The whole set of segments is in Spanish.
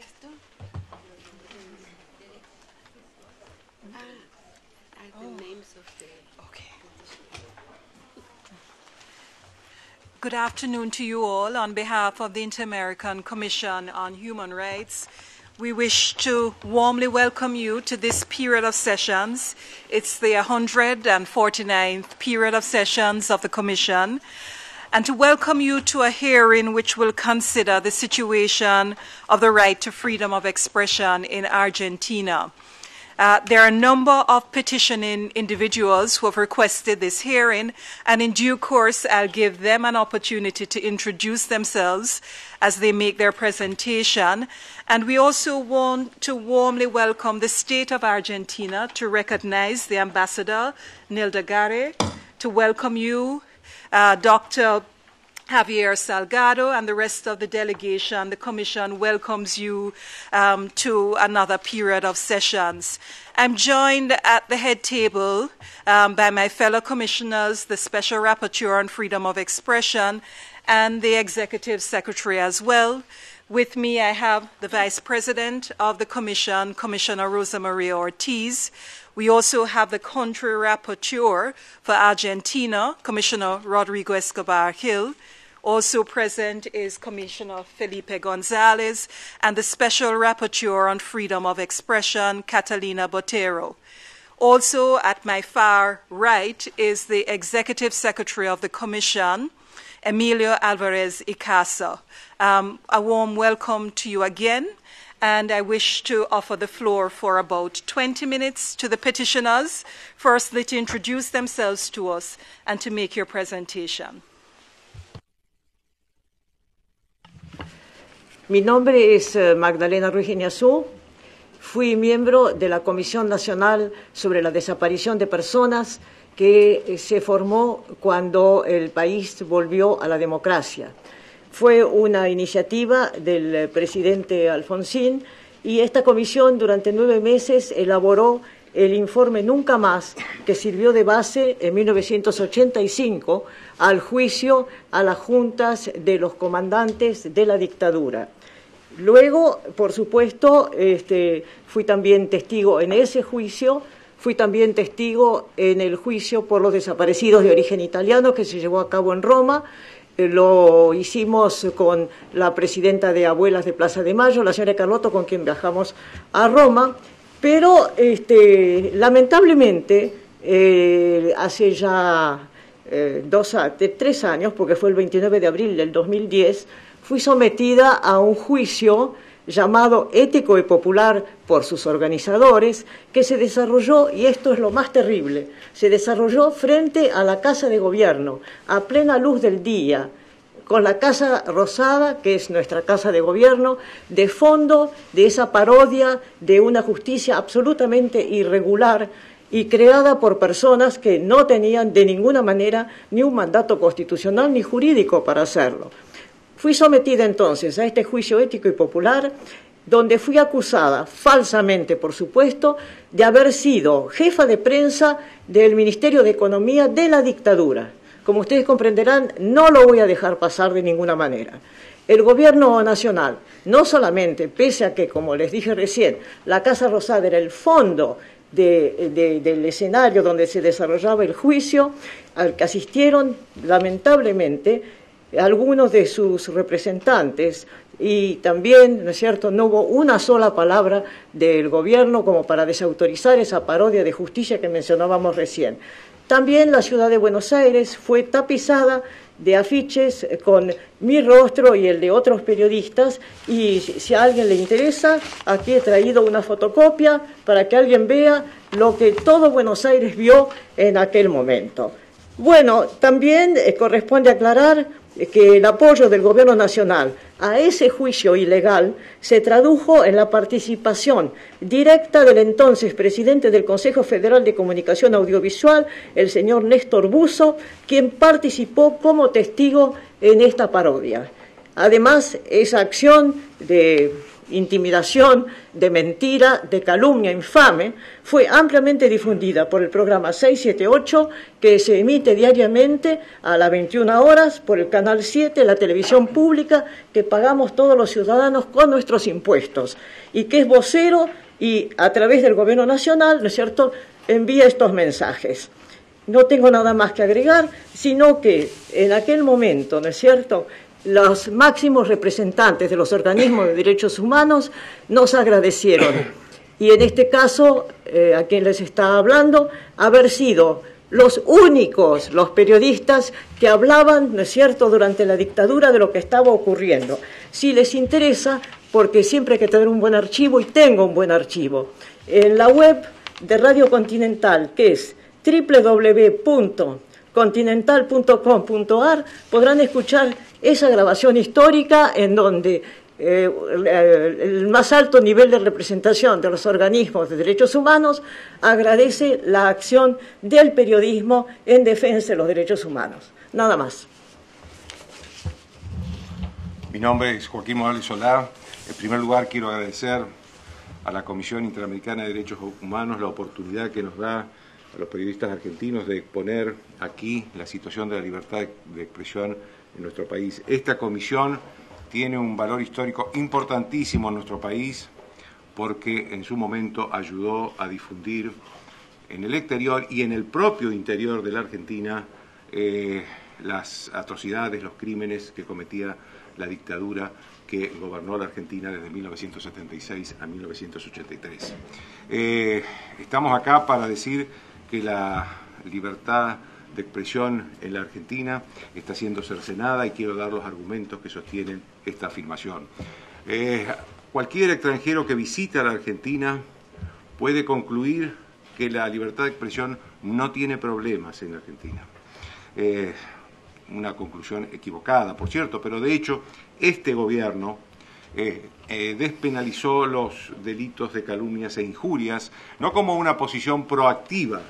esto? Ah, the oh. names of the. Okay. Good afternoon to you all. On behalf of the Inter American Commission on Human Rights, we wish to warmly welcome you to this period of sessions. It's the 149th period of sessions of the Commission and to welcome you to a hearing which will consider the situation of the right to freedom of expression in Argentina. Uh, there are a number of petitioning individuals who have requested this hearing, and in due course, I'll give them an opportunity to introduce themselves as they make their presentation. And we also want to warmly welcome the state of Argentina to recognize the ambassador, Nilda Gare, to welcome you uh, Dr. Javier Salgado and the rest of the delegation, the Commission welcomes you um, to another period of sessions. I'm joined at the head table um, by my fellow commissioners, the Special Rapporteur on Freedom of Expression, and the Executive Secretary as well. With me, I have the Vice President of the Commission, Commissioner Rosa Maria Ortiz, we also have the country rapporteur for Argentina, Commissioner Rodrigo Escobar Hill. Also present is Commissioner Felipe Gonzalez and the Special Rapporteur on Freedom of Expression, Catalina Botero. Also, at my far right is the Executive Secretary of the Commission, Emilio Alvarez Icasa. Um, a warm welcome to you again and I wish to offer the floor for about 20 minutes to the petitioners, firstly to introduce themselves to us and to make your presentation. Mi nombre es eh, Magdalena Ruiz Fui miembro de la Comisión Nacional sobre la Desaparición de Personas que eh, se formó cuando el país volvió a la democracia. Fue una iniciativa del eh, presidente Alfonsín y esta comisión durante nueve meses elaboró el informe Nunca más, que sirvió de base en 1985 al juicio a las juntas de los comandantes de la dictadura. Luego, por supuesto, este, fui también testigo en ese juicio, fui también testigo en el juicio por los desaparecidos de origen italiano que se llevó a cabo en Roma lo hicimos con la presidenta de Abuelas de Plaza de Mayo, la señora Carlotto, con quien viajamos a Roma, pero este, lamentablemente eh, hace ya eh, dos, tres años, porque fue el 29 de abril del 2010, fui sometida a un juicio llamado Ético y Popular por sus organizadores, que se desarrolló, y esto es lo más terrible, se desarrolló frente a la Casa de Gobierno, a plena luz del día, con la Casa Rosada, que es nuestra Casa de Gobierno, de fondo de esa parodia de una justicia absolutamente irregular y creada por personas que no tenían de ninguna manera ni un mandato constitucional ni jurídico para hacerlo. Fui sometida entonces a este juicio ético y popular donde fui acusada, falsamente por supuesto, de haber sido jefa de prensa del Ministerio de Economía de la dictadura. Como ustedes comprenderán, no lo voy a dejar pasar de ninguna manera. El gobierno nacional, no solamente, pese a que, como les dije recién, la Casa Rosada era el fondo del escenario donde se desarrollaba el juicio, al que asistieron, lamentablemente, algunos de sus representantes y también, ¿no es cierto?, no hubo una sola palabra del gobierno como para desautorizar esa parodia de justicia que mencionábamos recién. También la ciudad de Buenos Aires fue tapizada de afiches con mi rostro y el de otros periodistas y si a alguien le interesa, aquí he traído una fotocopia para que alguien vea lo que todo Buenos Aires vio en aquel momento. Bueno, también eh, corresponde aclarar que el apoyo del Gobierno Nacional a ese juicio ilegal se tradujo en la participación directa del entonces presidente del Consejo Federal de Comunicación Audiovisual, el señor Néstor Buzo, quien participó como testigo en esta parodia. Además, esa acción de intimidación, de mentira, de calumnia infame, fue ampliamente difundida por el programa 678 que se emite diariamente a las 21 horas por el canal 7, la televisión pública que pagamos todos los ciudadanos con nuestros impuestos y que es vocero y a través del gobierno nacional, ¿no es cierto?, envía estos mensajes. No tengo nada más que agregar, sino que en aquel momento, ¿no es cierto?, los máximos representantes de los organismos de derechos humanos nos agradecieron. Y en este caso, eh, a quien les está hablando, haber sido los únicos, los periodistas que hablaban, ¿no es cierto?, durante la dictadura de lo que estaba ocurriendo. Si les interesa, porque siempre hay que tener un buen archivo y tengo un buen archivo. En la web de Radio Continental, que es www.continental.com.ar, podrán escuchar esa grabación histórica en donde eh, el más alto nivel de representación de los organismos de derechos humanos agradece la acción del periodismo en defensa de los derechos humanos. Nada más. Mi nombre es Joaquín Morales Solá. En primer lugar quiero agradecer a la Comisión Interamericana de Derechos Humanos la oportunidad que nos da a los periodistas argentinos de exponer aquí la situación de la libertad de expresión en nuestro país. Esta comisión tiene un valor histórico importantísimo en nuestro país porque en su momento ayudó a difundir en el exterior y en el propio interior de la Argentina eh, las atrocidades, los crímenes que cometía la dictadura que gobernó la Argentina desde 1976 a 1983. Eh, estamos acá para decir que la libertad de expresión en la Argentina está siendo cercenada y quiero dar los argumentos que sostienen esta afirmación. Eh, cualquier extranjero que visita la Argentina puede concluir que la libertad de expresión no tiene problemas en la Argentina. Eh, una conclusión equivocada, por cierto, pero de hecho este gobierno eh, despenalizó los delitos de calumnias e injurias, no como una posición proactiva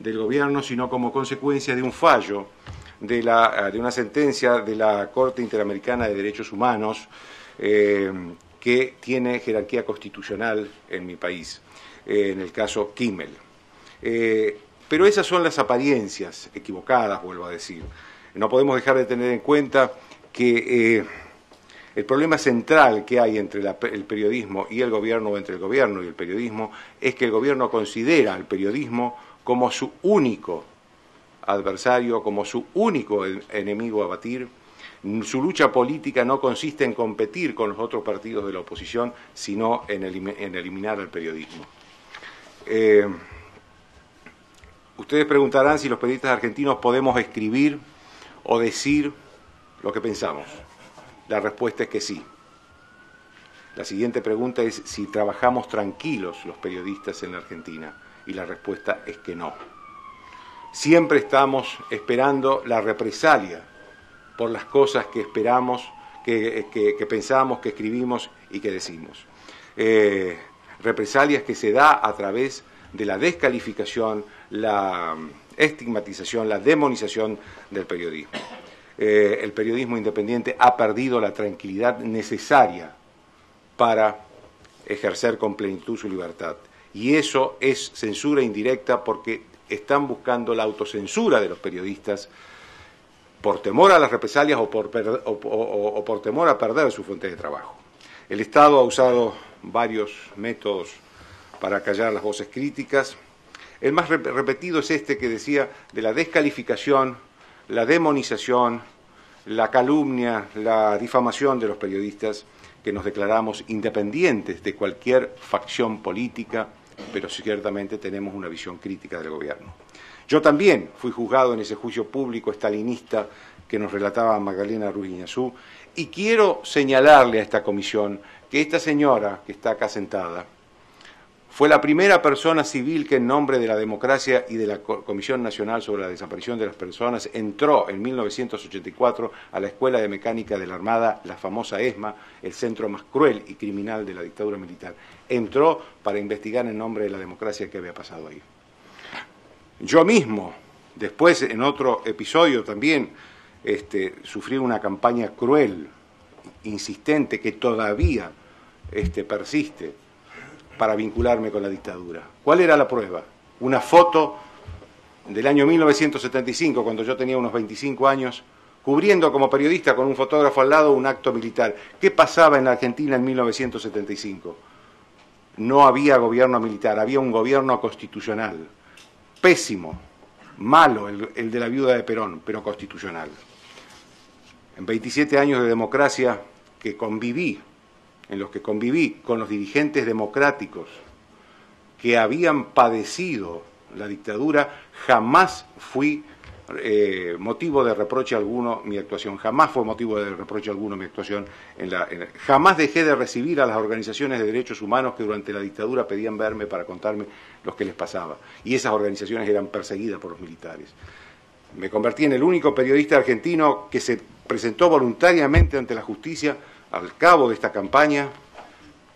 del gobierno, sino como consecuencia de un fallo de, la, de una sentencia de la Corte Interamericana de Derechos Humanos eh, que tiene jerarquía constitucional en mi país, eh, en el caso Kimmel. Eh, pero esas son las apariencias equivocadas, vuelvo a decir. No podemos dejar de tener en cuenta que el problema central que hay entre el periodismo y el gobierno, o entre el gobierno y el periodismo, es que el gobierno considera al periodismo como su único adversario, como su único enemigo a batir. Su lucha política no consiste en competir con los otros partidos de la oposición, sino en, eliminar al periodismo. Eh, ustedes preguntarán si los periodistas argentinos podemos escribir o decir lo que pensamos. La respuesta es que sí. La siguiente pregunta es si trabajamos tranquilos los periodistas en la Argentina. Y la respuesta es que no. Siempre estamos esperando la represalia por las cosas que esperamos, que, que, que pensamos, que escribimos y que decimos. Eh, represalias que se da a través de la descalificación, la mm, estigmatización, la demonización del periodismo. Eh, el periodismo independiente ha perdido la tranquilidad necesaria para ejercer con plenitud su libertad y eso es censura indirecta porque están buscando la autocensura de los periodistas por temor a las represalias o por, temor a perder su fuente de trabajo. El Estado ha usado varios métodos para callar las voces críticas. El más repetido es este que decía de la descalificación, la demonización, la calumnia, la difamación de los periodistas que nos declaramos independientes de cualquier facción política pero ciertamente tenemos una visión crítica del gobierno. Yo también fui juzgado en ese juicio público estalinista que nos relataba Magdalena Ruiñazú, y quiero señalarle a esta comisión que esta señora que está acá sentada, fue la primera persona civil que en nombre de la democracia y de la Comisión Nacional sobre la Desaparición de las Personas entró en 1984 a la Escuela de Mecánica de la Armada, la famosa ESMA, el centro más cruel y criminal de la dictadura militar. Entró para investigar en nombre de la democracia qué había pasado ahí. Yo mismo, después en otro episodio también, este, sufrí una campaña cruel, insistente, que todavía este, persiste para vincularme con la dictadura. ¿Cuál era la prueba? Una foto del año 1975, cuando yo tenía unos 25 años, cubriendo como periodista con un fotógrafo al lado un acto militar. ¿Qué pasaba en Argentina en 1975? No había gobierno militar, había un gobierno constitucional, pésimo, malo el, el de la viuda de Perón, pero constitucional. En 27 años de democracia que conviví en los que conviví con los dirigentes democráticos que habían padecido la dictadura, jamás fui eh, motivo de reproche alguno mi actuación, jamás fue motivo de reproche alguno mi actuación, en la, jamás dejé de recibir a las organizaciones de derechos humanos que durante la dictadura pedían verme para contarme lo que les pasaba, y esas organizaciones eran perseguidas por los militares. Me convertí en el único periodista argentino que se presentó voluntariamente ante la justicia al cabo de esta campaña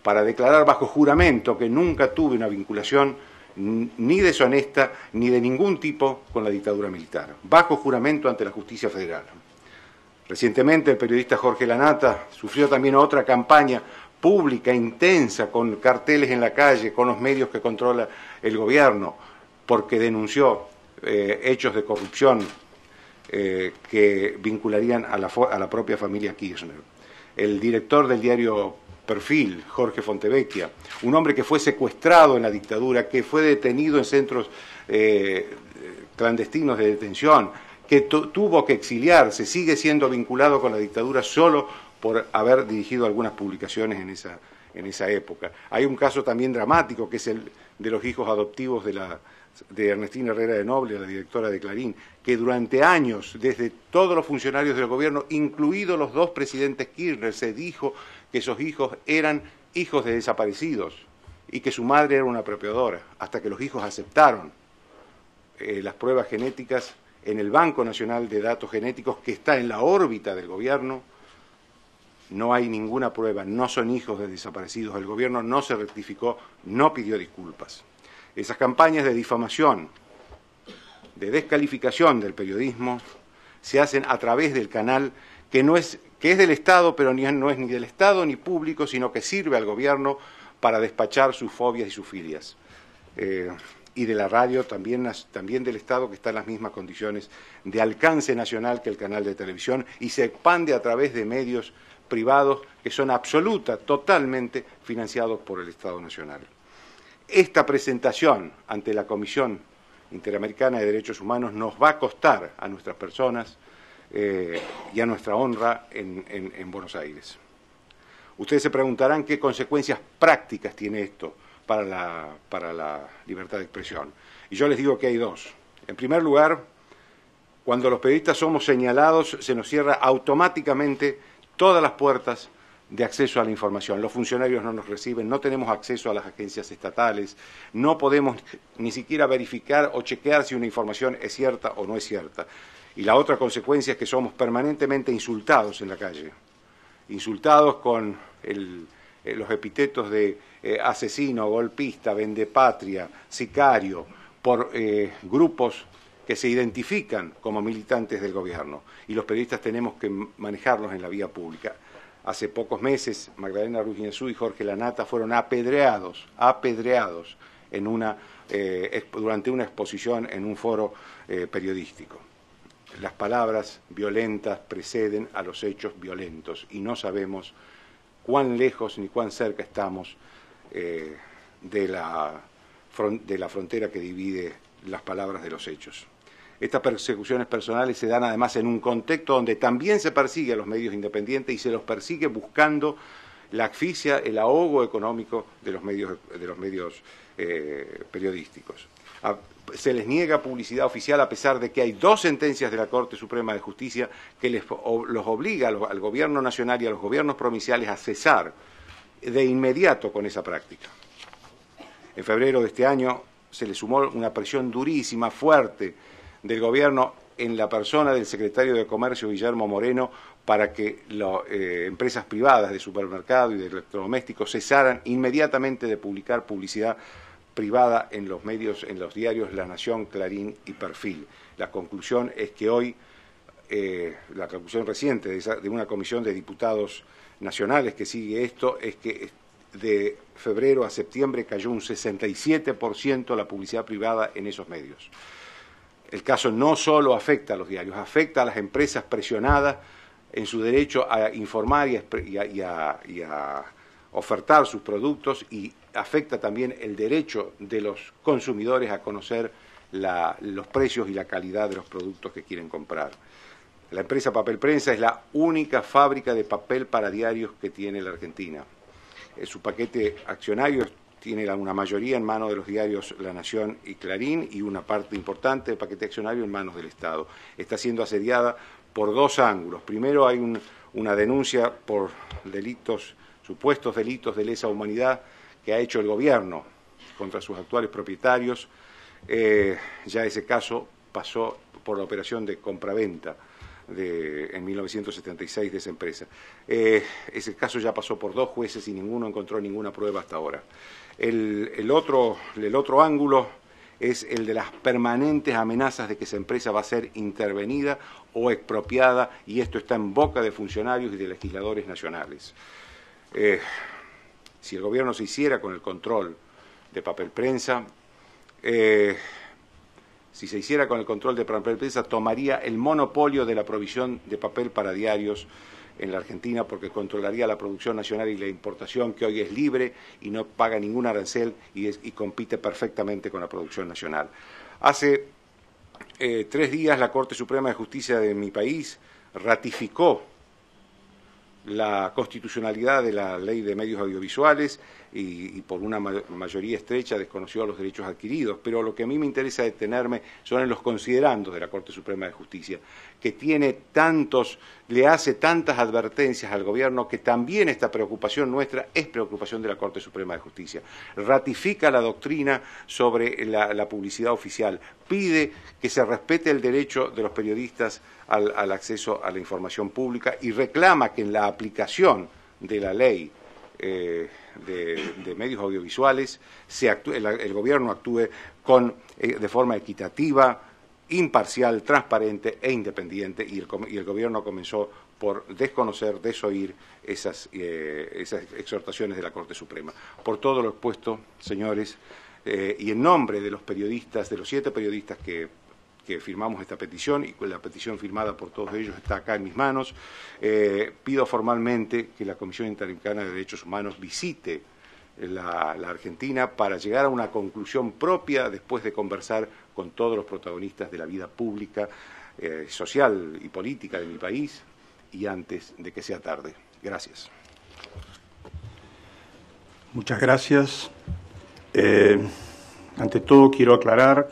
para declarar bajo juramento que nunca tuve una vinculación ni deshonesta ni de ningún tipo con la dictadura militar, bajo juramento ante la justicia federal. Recientemente el periodista Jorge Lanata sufrió también otra campaña pública, intensa, con carteles en la calle, con los medios que controla el gobierno, porque denunció eh, hechos de corrupción eh, que vincularían a la, a la propia familia Kirchner el director del diario Perfil, Jorge Fontevecchia, un hombre que fue secuestrado en la dictadura, que fue detenido en centros eh, clandestinos de detención, que tuvo que exiliarse, sigue siendo vinculado con la dictadura solo por haber dirigido algunas publicaciones en esa época. Hay un caso también dramático que es el de los hijos adoptivos de la, de Ernestina Herrera de Noble, la directora de Clarín, que durante años, desde todos los funcionarios del gobierno, incluidos los dos presidentes Kirchner, se dijo que esos hijos eran hijos de desaparecidos y que su madre era una apropiadora, hasta que los hijos aceptaron eh, las pruebas genéticas en el Banco Nacional de Datos Genéticos, que está en la órbita del gobierno, no hay ninguna prueba, no son hijos de desaparecidos. El gobierno no se rectificó, no pidió disculpas. Esas campañas de difamación, de descalificación del periodismo, se hacen a través del canal que, no es, del Estado, pero no es ni del Estado ni público, sino que sirve al gobierno para despachar sus fobias y sus filias. Eh, y de la radio también, también del Estado, que está en las mismas condiciones de alcance nacional que el canal de televisión y se expande a través de medios privados que son absoluta, totalmente financiados por el Estado Nacional. Esta presentación ante la Comisión Interamericana de Derechos Humanos nos va a costar a nuestras personas eh, y a nuestra honra en, en Buenos Aires. Ustedes se preguntarán qué consecuencias prácticas tiene esto para la, para la libertad de expresión. Y yo les digo que hay dos. En primer lugar, cuando los periodistas somos señalados, se nos cierra automáticamente todas las puertas de acceso a la información. Los funcionarios no nos reciben, no tenemos acceso a las agencias estatales, no podemos ni siquiera verificar o chequear si una información es cierta o no es cierta. Y la otra consecuencia es que somos permanentemente insultados en la calle, insultados con eh, los epitetos de eh, asesino, golpista, vendepatria, sicario, por eh, grupos que se identifican como militantes del gobierno. Y los periodistas tenemos que manejarlos en la vía pública. Hace pocos meses, Magdalena Rugienzú y Jorge Lanata fueron apedreados, apedreados eh, durante una exposición en un foro eh, periodístico. Las palabras violentas preceden a los hechos violentos y no sabemos cuán lejos ni cuán cerca estamos eh, de la frontera que divide las palabras de los hechos. Estas persecuciones personales se dan además en un contexto donde también se persigue a los medios independientes y se los persigue buscando la asfixia, el ahogo económico de los medios, de los medios eh, periodísticos. se les niega publicidad oficial a pesar de que hay dos sentencias de la Corte Suprema de Justicia que les, los obliga al gobierno nacional y a los gobiernos provinciales a cesar de inmediato con esa práctica. En febrero de este año se les sumó una presión durísima, fuerte, del gobierno en la persona del secretario de Comercio Guillermo Moreno para que las eh, empresas privadas de supermercado y de electrodomésticos cesaran inmediatamente de publicar publicidad privada en los medios, en los diarios La Nación, Clarín y Perfil. La conclusión es que hoy, eh, la conclusión reciente de, de una comisión de diputados nacionales que sigue esto es que de febrero a septiembre cayó un 67% la publicidad privada en esos medios. El caso no solo afecta a los diarios, afecta a las empresas presionadas en su derecho a informar y a, y ofertar sus productos y afecta también el derecho de los consumidores a conocer los precios y la calidad de los productos que quieren comprar. La empresa Papel Prensa es la única fábrica de papel para diarios que tiene la Argentina. Eh, su paquete accionario tiene una mayoría en manos de los diarios La Nación y Clarín y una parte importante del paquete accionario en manos del Estado. Está siendo asediada por dos ángulos. Primero hay una denuncia por delitos, supuestos delitos de lesa humanidad que ha hecho el gobierno contra sus actuales propietarios. Eh, ya ese caso pasó por la operación de compraventa en 1976 de esa empresa. Eh, ese caso ya pasó por dos jueces y ninguno encontró ninguna prueba hasta ahora. El, otro, ángulo es el de las permanentes amenazas de que esa empresa va a ser intervenida o expropiada, y esto está en boca de funcionarios y de legisladores nacionales. Eh, si el gobierno se hiciera con el control de papel prensa, eh, si se hiciera con el control de papel prensa, tomaría el monopolio de la provisión de papel para diarios en la Argentina porque controlaría la producción nacional y la importación que hoy es libre y no paga ningún arancel y, compite perfectamente con la producción nacional. Hace eh, tres días la Corte Suprema de Justicia de mi país ratificó la constitucionalidad de la ley de medios audiovisuales y, por una mayoría estrecha desconoció los derechos adquiridos, pero lo que a mí me interesa detenerme son en los considerandos de la Corte Suprema de Justicia, que tiene tantos, le hace tantas advertencias al gobierno que también esta preocupación nuestra es preocupación de la Corte Suprema de Justicia. Ratifica la doctrina sobre la, publicidad oficial, pide que se respete el derecho de los periodistas al acceso a la información pública y reclama que en la aplicación de la ley eh, de, medios audiovisuales, el, gobierno actúe eh, de forma equitativa, imparcial, transparente e independiente, y el, gobierno comenzó por desconocer, desoír esas, eh, esas exhortaciones de la Corte Suprema. Por todo lo expuesto, señores, y en nombre de los periodistas, de los siete periodistas que que firmamos esta petición y la petición firmada por todos ellos está acá en mis manos. Eh, pido formalmente que la Comisión Interamericana de Derechos Humanos visite la, Argentina para llegar a una conclusión propia después de conversar con todos los protagonistas de la vida pública, eh, social y política de mi país y antes de que sea tarde. Gracias. Muchas gracias. Eh, ante todo quiero aclarar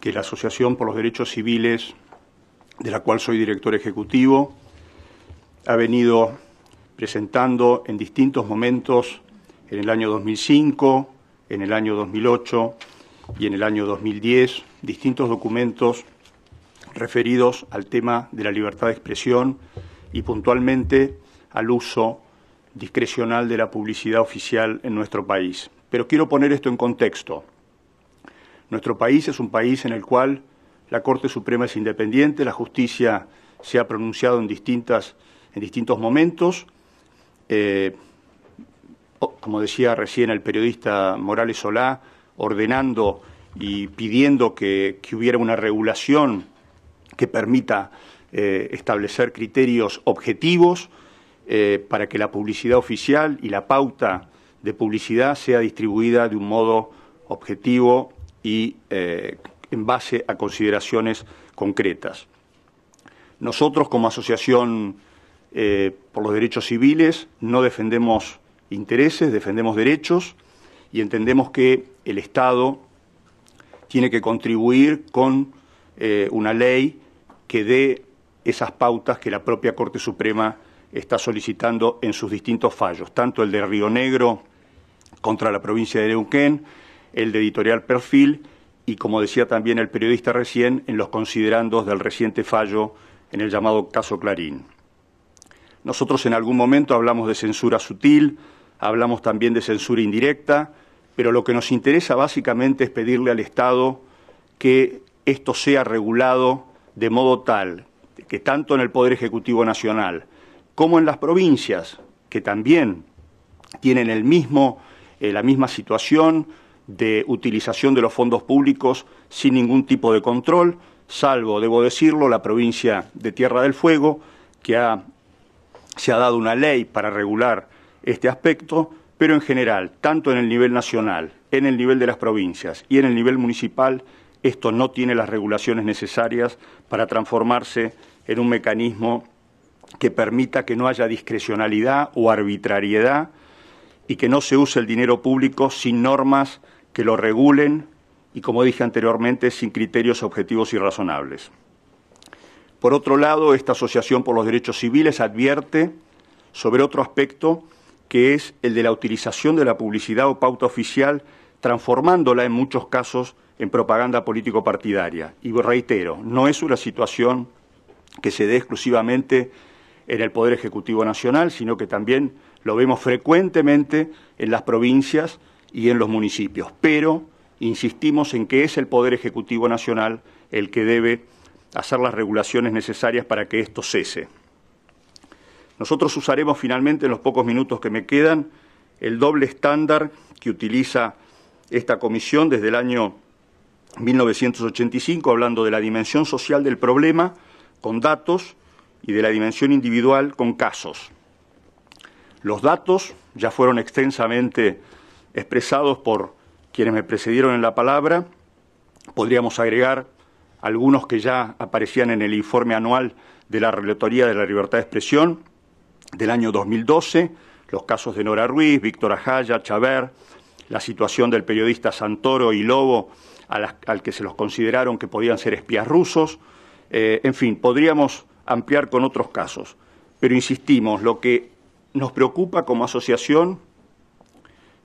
que la Asociación por los Derechos Civiles, de la cual soy director ejecutivo, ha venido presentando en distintos momentos en el año 2005, en el año 2008 y en el año 2010 distintos documentos referidos al tema de la libertad de expresión y puntualmente al uso discrecional de la publicidad oficial en nuestro país. Pero quiero poner esto en contexto. Nuestro país es un país en el cual la Corte Suprema es independiente, la justicia se ha pronunciado en, distintas, en distintos momentos. Eh, como decía recién el periodista Morales Solá, ordenando y pidiendo que, hubiera una regulación que permita eh, establecer criterios objetivos eh, para que la publicidad oficial y la pauta de publicidad sea distribuida de un modo objetivo, y eh, en base a consideraciones concretas. Nosotros como Asociación eh, por los Derechos Civiles no defendemos intereses, defendemos derechos y entendemos que el Estado tiene que contribuir con eh, una ley que dé esas pautas que la propia Corte Suprema está solicitando en sus distintos fallos, tanto el de Río Negro contra la provincia de Neuquén, el de editorial Perfil y, como decía también el periodista recién, en los considerandos del reciente fallo en el llamado caso Clarín. Nosotros en algún momento hablamos de censura sutil, hablamos también de censura indirecta, pero lo que nos interesa básicamente es pedirle al Estado que esto sea regulado de modo tal que tanto en el Poder Ejecutivo Nacional como en las provincias, que también tienen el mismo, eh, la misma situación, de utilización de los fondos públicos sin ningún tipo de control, salvo, debo decirlo, la provincia de Tierra del Fuego, que ha, se ha dado una ley para regular este aspecto, pero en general, tanto en el nivel nacional, en el nivel de las provincias y en el nivel municipal, esto no tiene las regulaciones necesarias para transformarse en un mecanismo que permita que no haya discrecionalidad o arbitrariedad y que no se use el dinero público sin normas que lo regulen y, como dije anteriormente, sin criterios objetivos y razonables. Por otro lado, esta Asociación por los Derechos Civiles advierte sobre otro aspecto que es el de la utilización de la publicidad o pauta oficial, transformándola en muchos casos en propaganda político-partidaria. Y reitero, no es una situación que se dé exclusivamente en el Poder Ejecutivo Nacional, sino que también lo vemos frecuentemente en las provincias y en los municipios. Pero insistimos en que es el Poder Ejecutivo Nacional el que debe hacer las regulaciones necesarias para que esto cese. Nosotros usaremos finalmente, en los pocos minutos que me quedan, el doble estándar que utiliza esta comisión desde el año 1985, hablando de la dimensión social del problema con datos y de la dimensión individual con casos. Los datos ya fueron extensamente expresados por quienes me precedieron en la palabra. Podríamos agregar algunos que ya aparecían en el informe anual de la Relatoría de la Libertad de Expresión del año 2012, los casos de Nora Ruiz, Víctor Ajaya, Chaver, la situación del periodista Santoro y Lobo, al que se los consideraron que podían ser espías rusos. Eh, en fin, podríamos ampliar con otros casos. Pero insistimos, lo que nos preocupa como asociación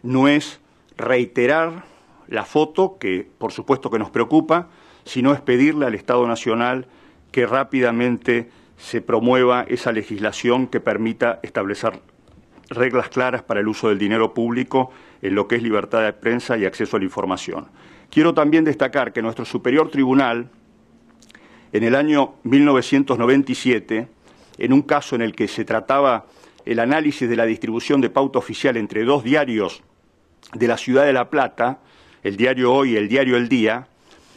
no es reiterar la foto, que por supuesto que nos preocupa, sino es pedirle al Estado Nacional que rápidamente se promueva esa legislación que permita establecer reglas claras para el uso del dinero público en lo que es libertad de prensa y acceso a la información. Quiero también destacar que nuestro Superior Tribunal, en el año 1997, en un caso en el que se trataba el análisis de la distribución de pauta oficial entre dos diarios de la ciudad de La Plata, el diario Hoy, el diario El Día,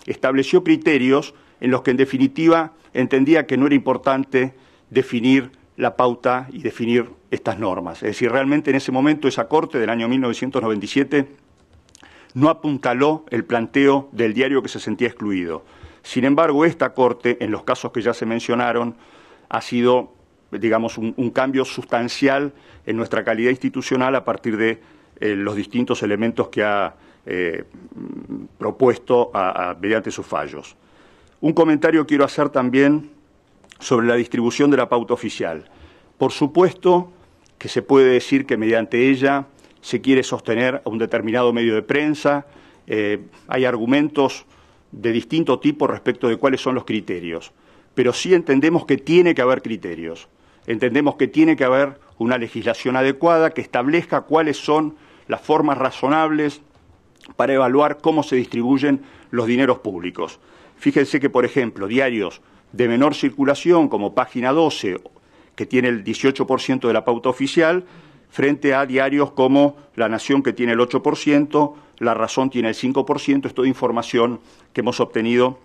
estableció criterios en los que en definitiva entendía que no era importante definir la pauta y definir estas normas. Es decir, realmente en ese momento esa Corte del año 1997 no apuntaló el planteo del diario que se sentía excluido. Sin embargo, esta Corte, en los casos que ya se mencionaron, ha sido, digamos, un cambio sustancial en nuestra calidad institucional a partir de eh, los distintos elementos que ha eh, propuesto mediante sus fallos. Un comentario quiero hacer también sobre la distribución de la pauta oficial. Por supuesto que se puede decir que mediante ella se quiere sostener a un determinado medio de prensa, eh, hay argumentos de distinto tipo respecto de cuáles son los criterios, pero sí entendemos que tiene que haber criterios, entendemos que tiene que haber una legislación adecuada que establezca cuáles son las formas razonables para evaluar cómo se distribuyen los dineros públicos. Fíjense que, por ejemplo, diarios de menor circulación, como Página 12, que tiene el 18% de la pauta oficial, frente a diarios como La Nación, que tiene el 8%, La Razón tiene el 5%, es toda información que hemos obtenido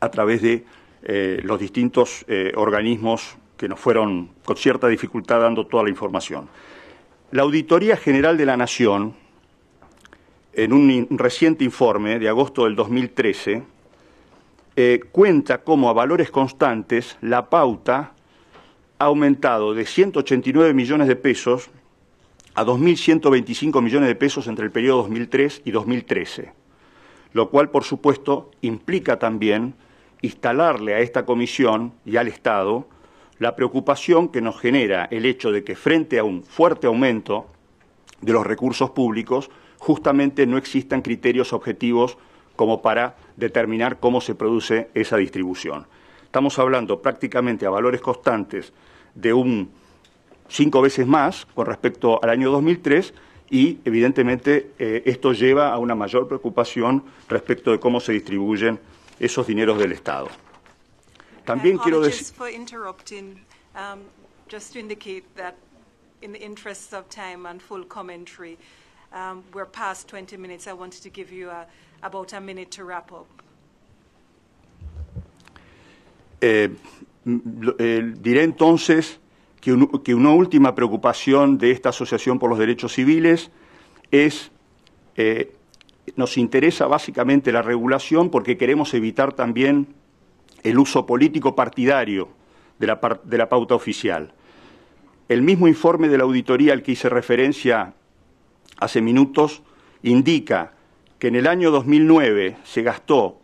a través de eh, los distintos eh, organismos que nos fueron con cierta dificultad dando toda la información. La Auditoría General de la Nación, en un reciente informe de agosto del 2013, eh, cuenta como a valores constantes la pauta ha aumentado de 189 millones de pesos a 2.125 millones de pesos entre el periodo 2003 y 2013, lo cual, por supuesto, implica también instalarle a esta comisión y al Estado la preocupación que nos genera el hecho de que frente a un fuerte aumento de los recursos públicos, justamente no existan criterios objetivos como para determinar cómo se produce esa distribución. Estamos hablando prácticamente a valores constantes de un cinco veces más con respecto al año 2003 y evidentemente eh, esto lleva a una mayor preocupación respecto de cómo se distribuyen esos dineros del Estado. También uh, quiero decir. Um, just to indicate that, in the interests of time and full commentary, um, we're past 20 minutes. I wanted to give you a, about a minute to wrap up. Eh, eh diré entonces que, que, una última preocupación de esta Asociación por los Derechos Civiles es, eh, nos interesa básicamente la regulación porque queremos evitar también el uso político partidario de la, pauta oficial. El mismo informe de la auditoría al que hice referencia hace minutos indica que en el año 2009 se gastó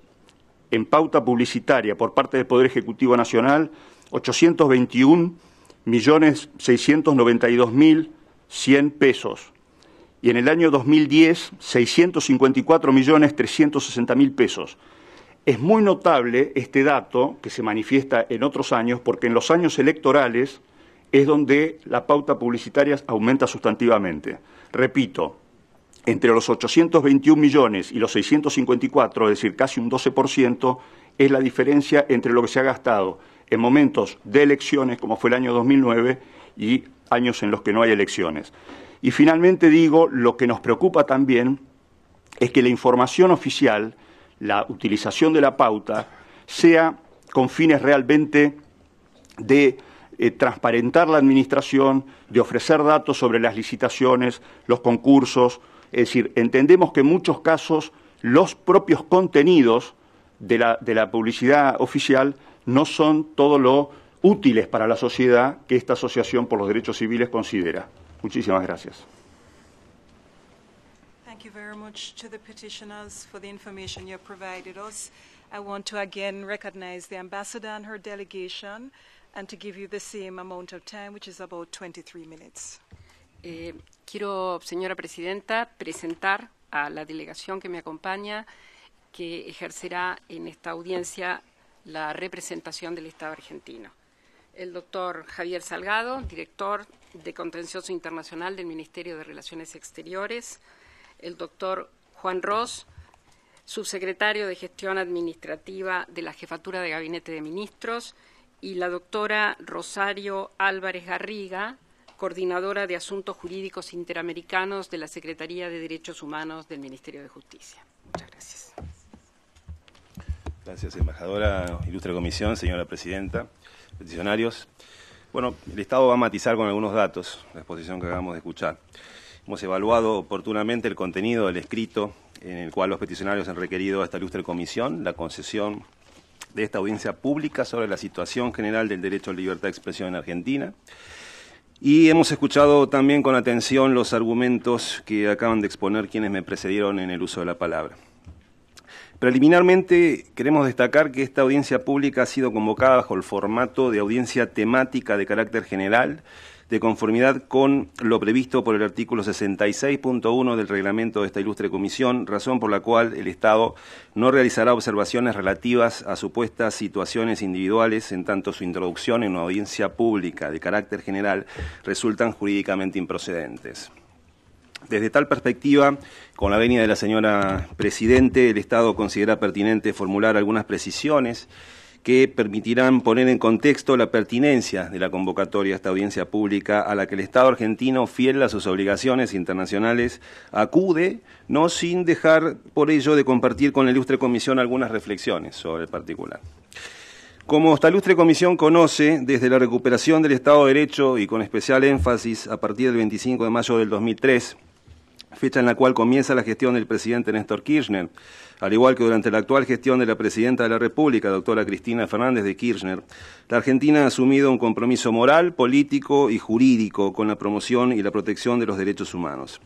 en pauta publicitaria por parte del Poder Ejecutivo Nacional 821.692.100 pesos y en el año 2010 654.360.000 millones pesos. Es muy notable este dato que se manifiesta en otros años porque en los años electorales es donde la pauta publicitaria aumenta sustantivamente. Repito, entre los 821 millones y los 654, es decir, casi un 12%, es la diferencia entre lo que se ha gastado en momentos de elecciones, como fue el año 2009, y años en los que no hay elecciones. Y finalmente digo, lo que nos preocupa también es que la información oficial la utilización de la pauta sea con fines realmente de eh, transparentar la administración, de ofrecer datos sobre las licitaciones, los concursos. Es decir, entendemos que en muchos casos los propios contenidos de la, de la publicidad oficial no son todo lo útiles para la sociedad que esta Asociación por los Derechos Civiles considera. Muchísimas gracias. Thank you very much to the petitioners for the information you provided us. I want to again recognize the ambassador and her delegation and to give you the same amount of time, which is about 23 minutes. Eh, quiero, señora presidenta, presentar a la delegación que me acompaña, que ejercerá en esta audiencia la representación del Estado argentino. El doctor Javier Salgado, director de Contencioso Internacional del Ministerio de Relaciones Exteriores, el doctor Juan Ross, subsecretario de Gestión Administrativa de la Jefatura de Gabinete de Ministros, y la doctora Rosario Álvarez Garriga, coordinadora de Asuntos Jurídicos Interamericanos de la Secretaría de Derechos Humanos del Ministerio de Justicia. Muchas gracias. Gracias, embajadora, ilustre comisión, señora presidenta, peticionarios. Bueno, el Estado va a matizar con algunos datos la exposición que acabamos de escuchar. Hemos evaluado oportunamente el contenido del escrito en el cual los peticionarios han requerido a esta ilustre comisión la concesión de esta audiencia pública sobre la situación general del derecho a la libertad de expresión en Argentina. Y hemos escuchado también con atención los argumentos que acaban de exponer quienes me precedieron en el uso de la palabra. Preliminarmente, queremos destacar que esta audiencia pública ha sido convocada bajo el formato de audiencia temática de carácter general de conformidad con lo previsto por el artículo 66.1 del reglamento de esta ilustre comisión, razón por la cual el Estado no realizará observaciones relativas a supuestas situaciones individuales en tanto su introducción en una audiencia pública de carácter general resultan jurídicamente improcedentes. Desde tal perspectiva, con la venia de la señora Presidente, el Estado considera pertinente formular algunas precisiones que permitirán poner en contexto la pertinencia de la convocatoria a esta audiencia pública a la que el Estado argentino, fiel a sus obligaciones internacionales, acude, no sin dejar por ello de compartir con la ilustre comisión algunas reflexiones sobre el particular. Como esta ilustre comisión conoce, desde la recuperación del Estado de Derecho y con especial énfasis a partir del 25 de mayo del 2003, fecha en la cual comienza la gestión del presidente Néstor Kirchner, al igual que durante la actual gestión de la presidenta de la República, doctora Cristina Fernández de Kirchner. La Argentina ha asumido un compromiso moral, político y jurídico con la promoción y la protección de los derechos humanos.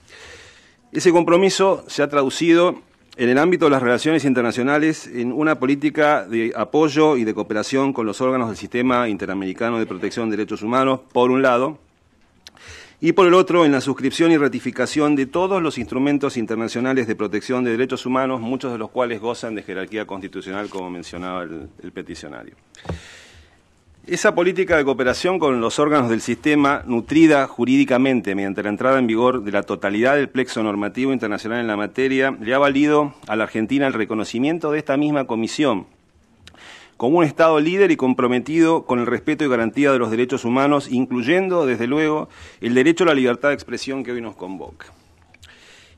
Ese compromiso se ha traducido en el ámbito de las relaciones internacionales en una política de apoyo y de cooperación con los órganos del Sistema Interamericano de Protección de Derechos Humanos, por un lado, y por el otro en la suscripción y ratificación de todos los instrumentos internacionales de protección de derechos humanos, muchos de los cuales gozan de jerarquía constitucional, como mencionaba el, peticionario. Esa política de cooperación con los órganos del sistema, nutrida jurídicamente mediante la entrada en vigor de la totalidad del plexo normativo internacional en la materia, le ha valido a la Argentina el reconocimiento de esta misma comisión como un Estado líder y comprometido con el respeto y garantía de los derechos humanos, incluyendo, desde luego, el derecho a la libertad de expresión que hoy nos convoca.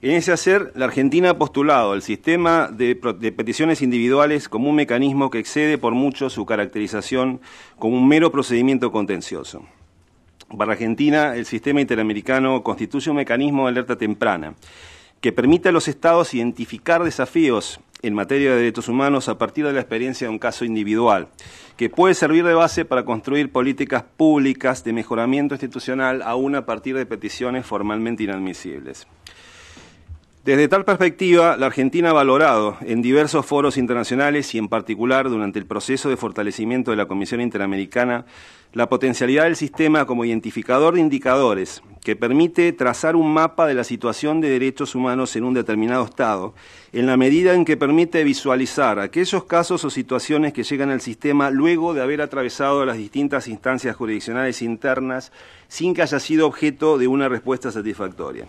En ese hacer, la Argentina ha postulado el sistema de, peticiones individuales como un mecanismo que excede por mucho su caracterización como un mero procedimiento contencioso. Para Argentina, el sistema interamericano constituye un mecanismo de alerta temprana que permite a los estados identificar desafíos en materia de derechos humanos a partir de la experiencia de un caso individual, que puede servir de base para construir políticas públicas de mejoramiento institucional aún a partir de peticiones formalmente inadmisibles. Desde tal perspectiva, la Argentina ha valorado en diversos foros internacionales y en particular durante el proceso de fortalecimiento de la Comisión Interamericana la potencialidad del sistema como identificador de indicadores que permite trazar un mapa de la situación de derechos humanos en un determinado Estado, en la medida en que permite visualizar aquellos casos o situaciones que llegan al sistema luego de haber atravesado las distintas instancias jurisdiccionales internas sin que haya sido objeto de una respuesta satisfactoria.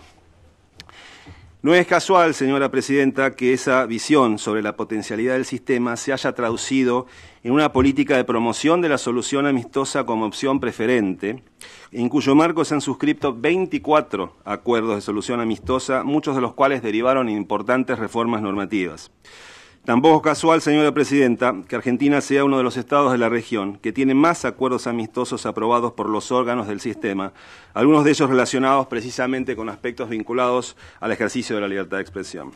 No es casual, señora presidenta, que esa visión sobre la potencialidad del sistema se haya traducido en una política de promoción de la solución amistosa como opción preferente, en cuyo marco se han suscrito 24 acuerdos de solución amistosa, muchos de los cuales derivaron importantes reformas normativas. Tampoco es casual, señora Presidenta, que Argentina sea uno de los estados de la región que tiene más acuerdos amistosos aprobados por los órganos del sistema, algunos de ellos relacionados precisamente con aspectos vinculados al ejercicio de la libertad de expresión.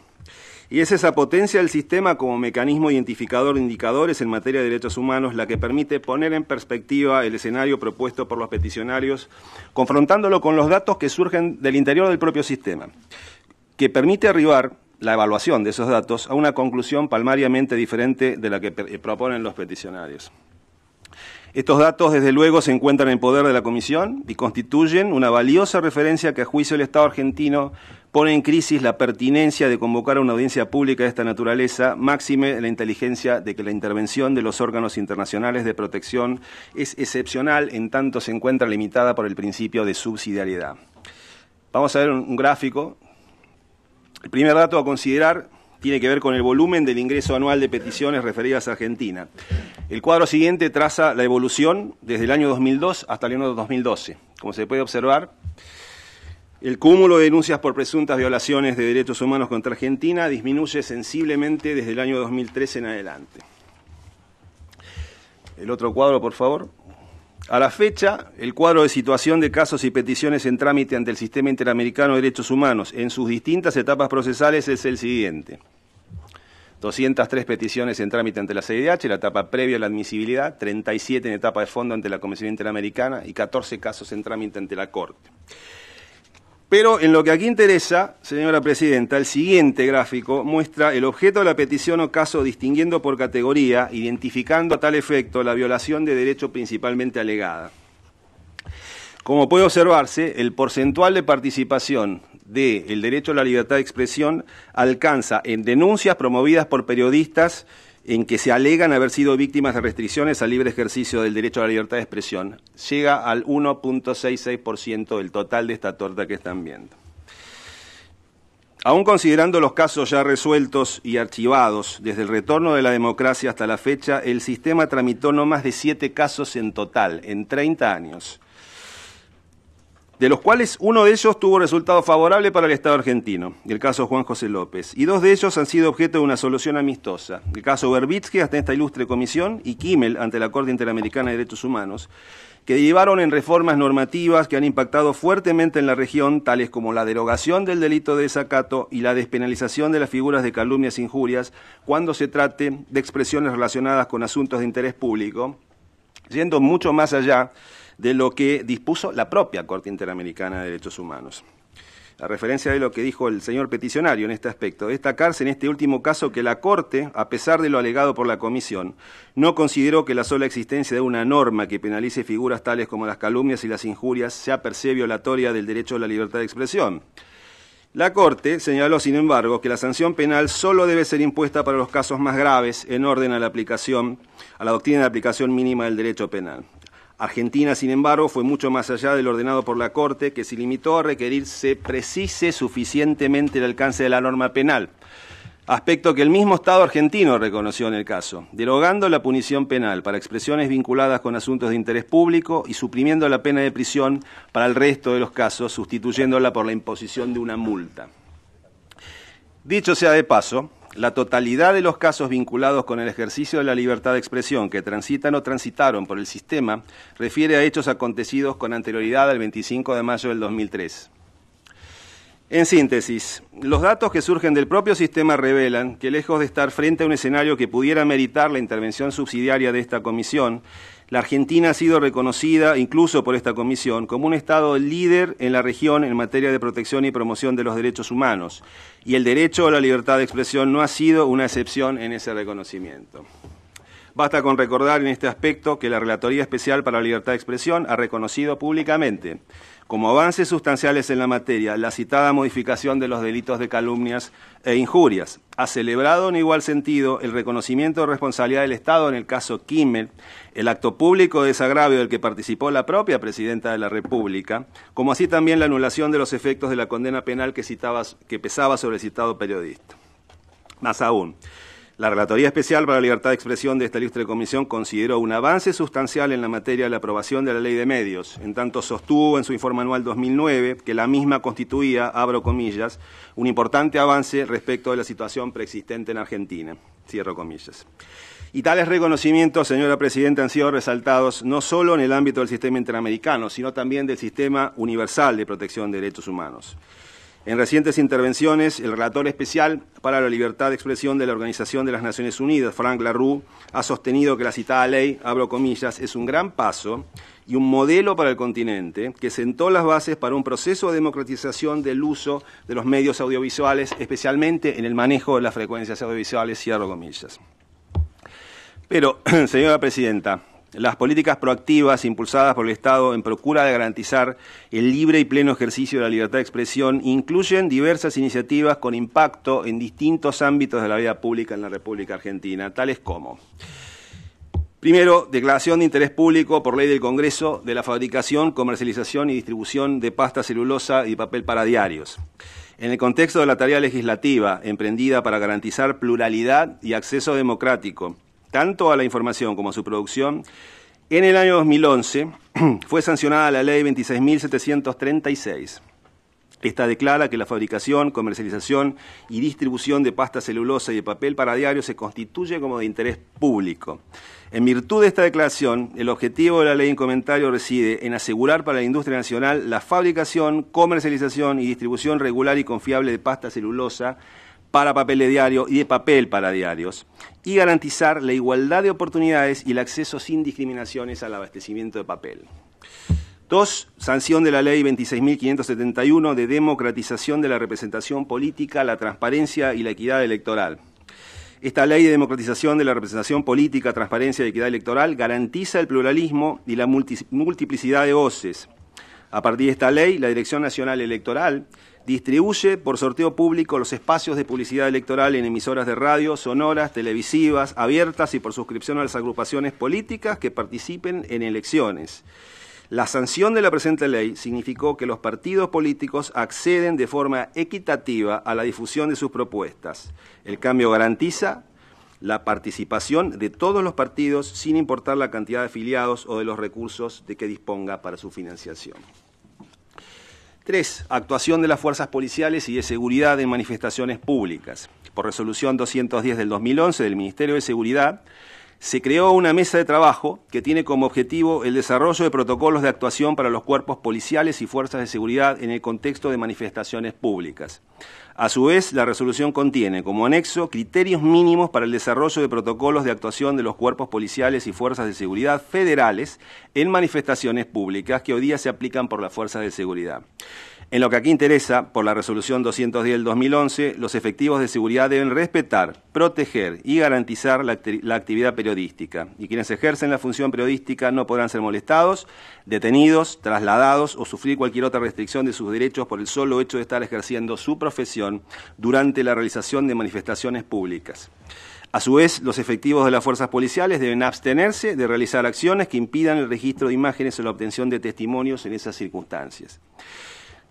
Y es esa potencia del sistema como mecanismo identificador de indicadores en materia de derechos humanos la que permite poner en perspectiva el escenario propuesto por los peticionarios, confrontándolo con los datos que surgen del interior del propio sistema, que permite arribar la evaluación de esos datos a una conclusión palmariamente diferente de la que eh, proponen los peticionarios. Estos datos, desde luego, se encuentran en poder de la Comisión y constituyen una valiosa referencia que, a juicio del Estado argentino, pone en crisis la pertinencia de convocar a una audiencia pública de esta naturaleza, máxime la inteligencia de que la intervención de los órganos internacionales de protección es excepcional en tanto se encuentra limitada por el principio de subsidiariedad. Vamos a ver un gráfico el primer dato a considerar tiene que ver con el volumen del ingreso anual de peticiones referidas a Argentina. El cuadro siguiente traza la evolución desde el año 2002 hasta el año 2012. Como se puede observar, el cúmulo de denuncias por presuntas violaciones de derechos humanos contra Argentina disminuye sensiblemente desde el año 2013 en adelante. El otro cuadro, por favor. A la fecha, el cuadro de situación de casos y peticiones en trámite ante el Sistema Interamericano de Derechos Humanos en sus distintas etapas procesales es el siguiente. 203 peticiones en trámite ante la CIDH, la etapa previa a la admisibilidad, 37 en etapa de fondo ante la Comisión Interamericana y 14 casos en trámite ante la Corte. Pero en lo que aquí interesa, señora presidenta, el siguiente gráfico muestra el objeto de la petición o caso distinguiendo por categoría, identificando a tal efecto la violación de derecho principalmente alegada. Como puede observarse, el porcentual de participación del derecho a la libertad de expresión alcanza en denuncias promovidas por periodistas en que se alegan haber sido víctimas de restricciones al libre ejercicio del derecho a la libertad de expresión, llega al 1.66% del total de esta torta que están viendo. Aún considerando los casos ya resueltos y archivados, desde el retorno de la democracia hasta la fecha, el sistema tramitó no más de siete casos en total, en 30 años, de los cuales uno de ellos tuvo resultado favorable para el Estado argentino, el caso Juan José López, y dos de ellos han sido objeto de una solución amistosa, el caso Berbitsky ante esta ilustre comisión y Kimmel ante la Corte Interamericana de Derechos Humanos, que llevaron en reformas normativas que han impactado fuertemente en la región, tales como la derogación del delito de desacato y la despenalización de las figuras de calumnias e injurias cuando se trate de expresiones relacionadas con asuntos de interés público, yendo mucho más allá de lo que dispuso la propia Corte Interamericana de Derechos Humanos. A referencia de lo que dijo el señor peticionario en este aspecto, destacarse en este último caso que la Corte, a pesar de lo alegado por la Comisión, no consideró que la sola existencia de una norma que penalice figuras tales como las calumnias y las injurias sea per se violatoria del derecho a la libertad de expresión. La Corte señaló, sin embargo, que la sanción penal solo debe ser impuesta para los casos más graves en orden a la aplicación, a la doctrina de aplicación mínima del derecho penal. Argentina, sin embargo, fue mucho más allá del ordenado por la Corte, que se limitó a requerirse precise suficientemente el alcance de la norma penal, aspecto que el mismo Estado argentino reconoció en el caso, derogando la punición penal para expresiones vinculadas con asuntos de interés público y suprimiendo la pena de prisión para el resto de los casos, sustituyéndola por la imposición de una multa. Dicho sea de paso, la totalidad de los casos vinculados con el ejercicio de la libertad de expresión que transitan o transitaron por el sistema refiere a hechos acontecidos con anterioridad al 25 de mayo del 2003. En síntesis, los datos que surgen del propio sistema revelan que lejos de estar frente a un escenario que pudiera meritar la intervención subsidiaria de esta comisión, la Argentina ha sido reconocida, incluso por esta comisión, como un Estado líder en la región en materia de protección y promoción de los derechos humanos, y el derecho a la libertad de expresión no ha sido una excepción en ese reconocimiento. Basta con recordar en este aspecto que la Relatoría Especial para la Libertad de Expresión ha reconocido públicamente como avances sustanciales en la materia la citada modificación de los delitos de calumnias e injurias. Ha celebrado en igual sentido el reconocimiento de responsabilidad del Estado en el caso Kimmel, el acto público de desagravio del que participó la propia Presidenta de la República, como así también la anulación de los efectos de la condena penal que, que pesaba sobre el citado periodista. Más aún, la Relatoría Especial para la Libertad de Expresión de esta ilustre comisión consideró un avance sustancial en la materia de la aprobación de la Ley de Medios, en tanto sostuvo en su informe anual 2009 que la misma constituía, abro comillas, un importante avance respecto de la situación preexistente en Argentina, cierro comillas. Y tales reconocimientos, señora Presidenta, han sido resaltados no solo en el ámbito del sistema interamericano, sino también del sistema universal de protección de derechos humanos. En recientes intervenciones, el relator especial para la libertad de expresión de la Organización de las Naciones Unidas, Frank Larue, ha sostenido que la citada ley, abro comillas, es un gran paso y un modelo para el continente que sentó las bases para un proceso de democratización del uso de los medios audiovisuales, especialmente en el manejo de las frecuencias audiovisuales, cierro comillas. Pero, señora Presidenta, las políticas proactivas impulsadas por el Estado en procura de garantizar el libre y pleno ejercicio de la libertad de expresión incluyen diversas iniciativas con impacto en distintos ámbitos de la vida pública en la República Argentina, tales como Primero, declaración de interés público por ley del Congreso de la fabricación, comercialización y distribución de pasta celulosa y papel para diarios. En el contexto de la tarea legislativa emprendida para garantizar pluralidad y acceso democrático tanto a la información como a su producción, en el año 2011 fue sancionada la ley 26.736. Esta declara que la fabricación, comercialización y distribución de pasta celulosa y de papel para diario se constituye como de interés público. En virtud de esta declaración, el objetivo de la ley en comentario reside en asegurar para la industria nacional la fabricación, comercialización y distribución regular y confiable de pasta celulosa para papel de diario y de papel para diarios, y garantizar la igualdad de oportunidades y el acceso sin discriminaciones al abastecimiento de papel. 2. Sanción de la Ley 26.571 de democratización de la representación política, la transparencia y la equidad electoral. Esta ley de democratización de la representación política, transparencia y equidad electoral garantiza el pluralismo y la multiplicidad de voces. A partir de esta ley, la Dirección Nacional Electoral Distribuye por sorteo público los espacios de publicidad electoral en emisoras de radio, sonoras, televisivas, abiertas y por suscripción a las agrupaciones políticas que participen en elecciones. La sanción de la presente ley significó que los partidos políticos acceden de forma equitativa a la difusión de sus propuestas. El cambio garantiza la participación de todos los partidos sin importar la cantidad de afiliados o de los recursos de que disponga para su financiación. 3. Actuación de las fuerzas policiales y de seguridad en manifestaciones públicas. Por resolución 210 del 2011 del Ministerio de Seguridad, se creó una mesa de trabajo que tiene como objetivo el desarrollo de protocolos de actuación para los cuerpos policiales y fuerzas de seguridad en el contexto de manifestaciones públicas. A su vez, la resolución contiene como anexo criterios mínimos para el desarrollo de protocolos de actuación de los cuerpos policiales y fuerzas de seguridad federales en manifestaciones públicas que hoy día se aplican por las fuerzas de seguridad. En lo que aquí interesa, por la resolución 210 del 2011, los efectivos de seguridad deben respetar, proteger y garantizar la, actividad periodística. Y quienes ejercen la función periodística no podrán ser molestados, detenidos, trasladados o sufrir cualquier otra restricción de sus derechos por el solo hecho de estar ejerciendo su profesión durante la realización de manifestaciones públicas. A su vez, los efectivos de las fuerzas policiales deben abstenerse de realizar acciones que impidan el registro de imágenes o la obtención de testimonios en esas circunstancias.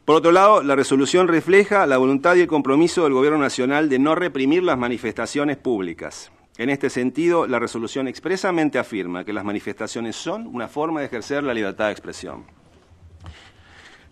Por otro lado, la resolución refleja la voluntad y el compromiso del Gobierno Nacional de no reprimir las manifestaciones públicas. En este sentido, la resolución expresamente afirma que las manifestaciones son una forma de ejercer la libertad de expresión.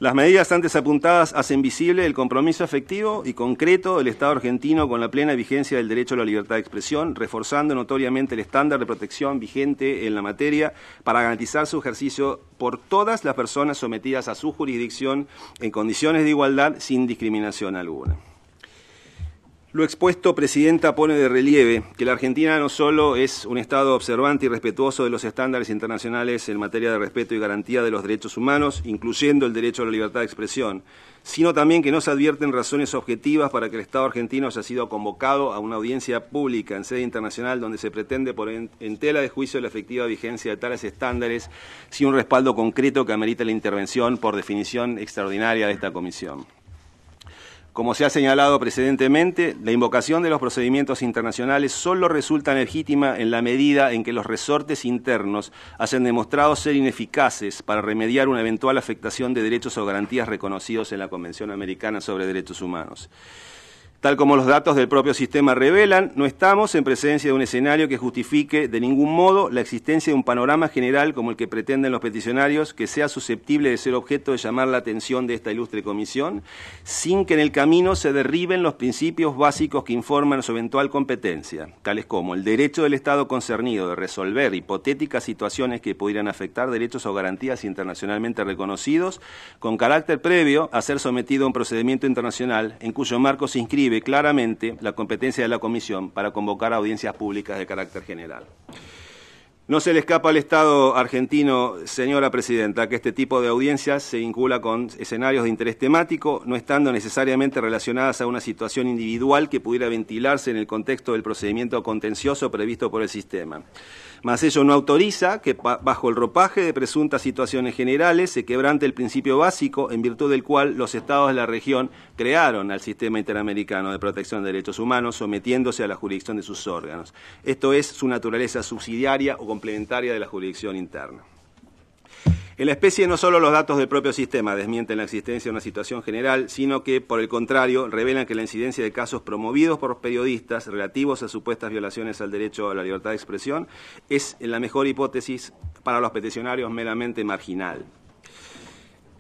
Las medidas antes apuntadas hacen visible el compromiso efectivo y concreto del Estado argentino con la plena vigencia del derecho a la libertad de expresión, reforzando notoriamente el estándar de protección vigente en la materia para garantizar su ejercicio por todas las personas sometidas a su jurisdicción en condiciones de igualdad sin discriminación alguna. Lo expuesto, Presidenta, pone de relieve que la Argentina no solo es un Estado observante y respetuoso de los estándares internacionales en materia de respeto y garantía de los derechos humanos, incluyendo el derecho a la libertad de expresión, sino también que no se advierten razones objetivas para que el Estado argentino haya sido convocado a una audiencia pública en sede internacional donde se pretende poner en tela de juicio la efectiva vigencia de tales estándares sin un respaldo concreto que amerita la intervención, por definición extraordinaria, de esta Comisión. Como se ha señalado precedentemente, la invocación de los procedimientos internacionales solo resulta legítima en la medida en que los resortes internos hacen demostrado ser ineficaces para remediar una eventual afectación de derechos o garantías reconocidos en la Convención Americana sobre Derechos Humanos. Tal como los datos del propio sistema revelan, no estamos en presencia de un escenario que justifique de ningún modo la existencia de un panorama general como el que pretenden los peticionarios que sea susceptible de ser objeto de llamar la atención de esta ilustre comisión, sin que en el camino se derriben los principios básicos que informan su eventual competencia, tales como el derecho del Estado concernido de resolver hipotéticas situaciones que pudieran afectar derechos o garantías internacionalmente reconocidos, con carácter previo a ser sometido a un procedimiento internacional en cuyo marco se inscribe claramente la competencia de la Comisión para convocar audiencias públicas de carácter general. No se le escapa al Estado argentino, señora Presidenta, que este tipo de audiencias se vincula con escenarios de interés temático, no estando necesariamente relacionadas a una situación individual que pudiera ventilarse en el contexto del procedimiento contencioso previsto por el sistema mas ello no autoriza que bajo el ropaje de presuntas situaciones generales se quebrante el principio básico en virtud del cual los estados de la región crearon al sistema interamericano de protección de derechos humanos sometiéndose a la jurisdicción de sus órganos. Esto es su naturaleza subsidiaria o complementaria de la jurisdicción interna. En la especie no solo los datos del propio sistema desmienten la existencia de una situación general, sino que, por el contrario, revelan que la incidencia de casos promovidos por periodistas relativos a supuestas violaciones al derecho a la libertad de expresión es, en la mejor hipótesis, para los peticionarios meramente marginal.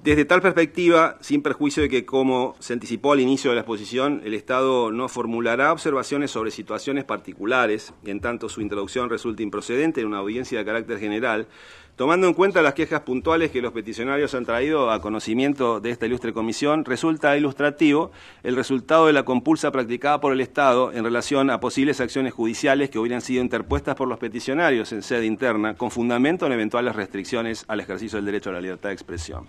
Desde tal perspectiva, sin perjuicio de que, como se anticipó al inicio de la exposición, el Estado no formulará observaciones sobre situaciones particulares, y, en tanto su introducción resulte improcedente en una audiencia de carácter general, Tomando en cuenta las quejas puntuales que los peticionarios han traído a conocimiento de esta ilustre comisión, resulta ilustrativo el resultado de la compulsa practicada por el Estado en relación a posibles acciones judiciales que hubieran sido interpuestas por los peticionarios en sede interna con fundamento en eventuales restricciones al ejercicio del derecho a la libertad de expresión.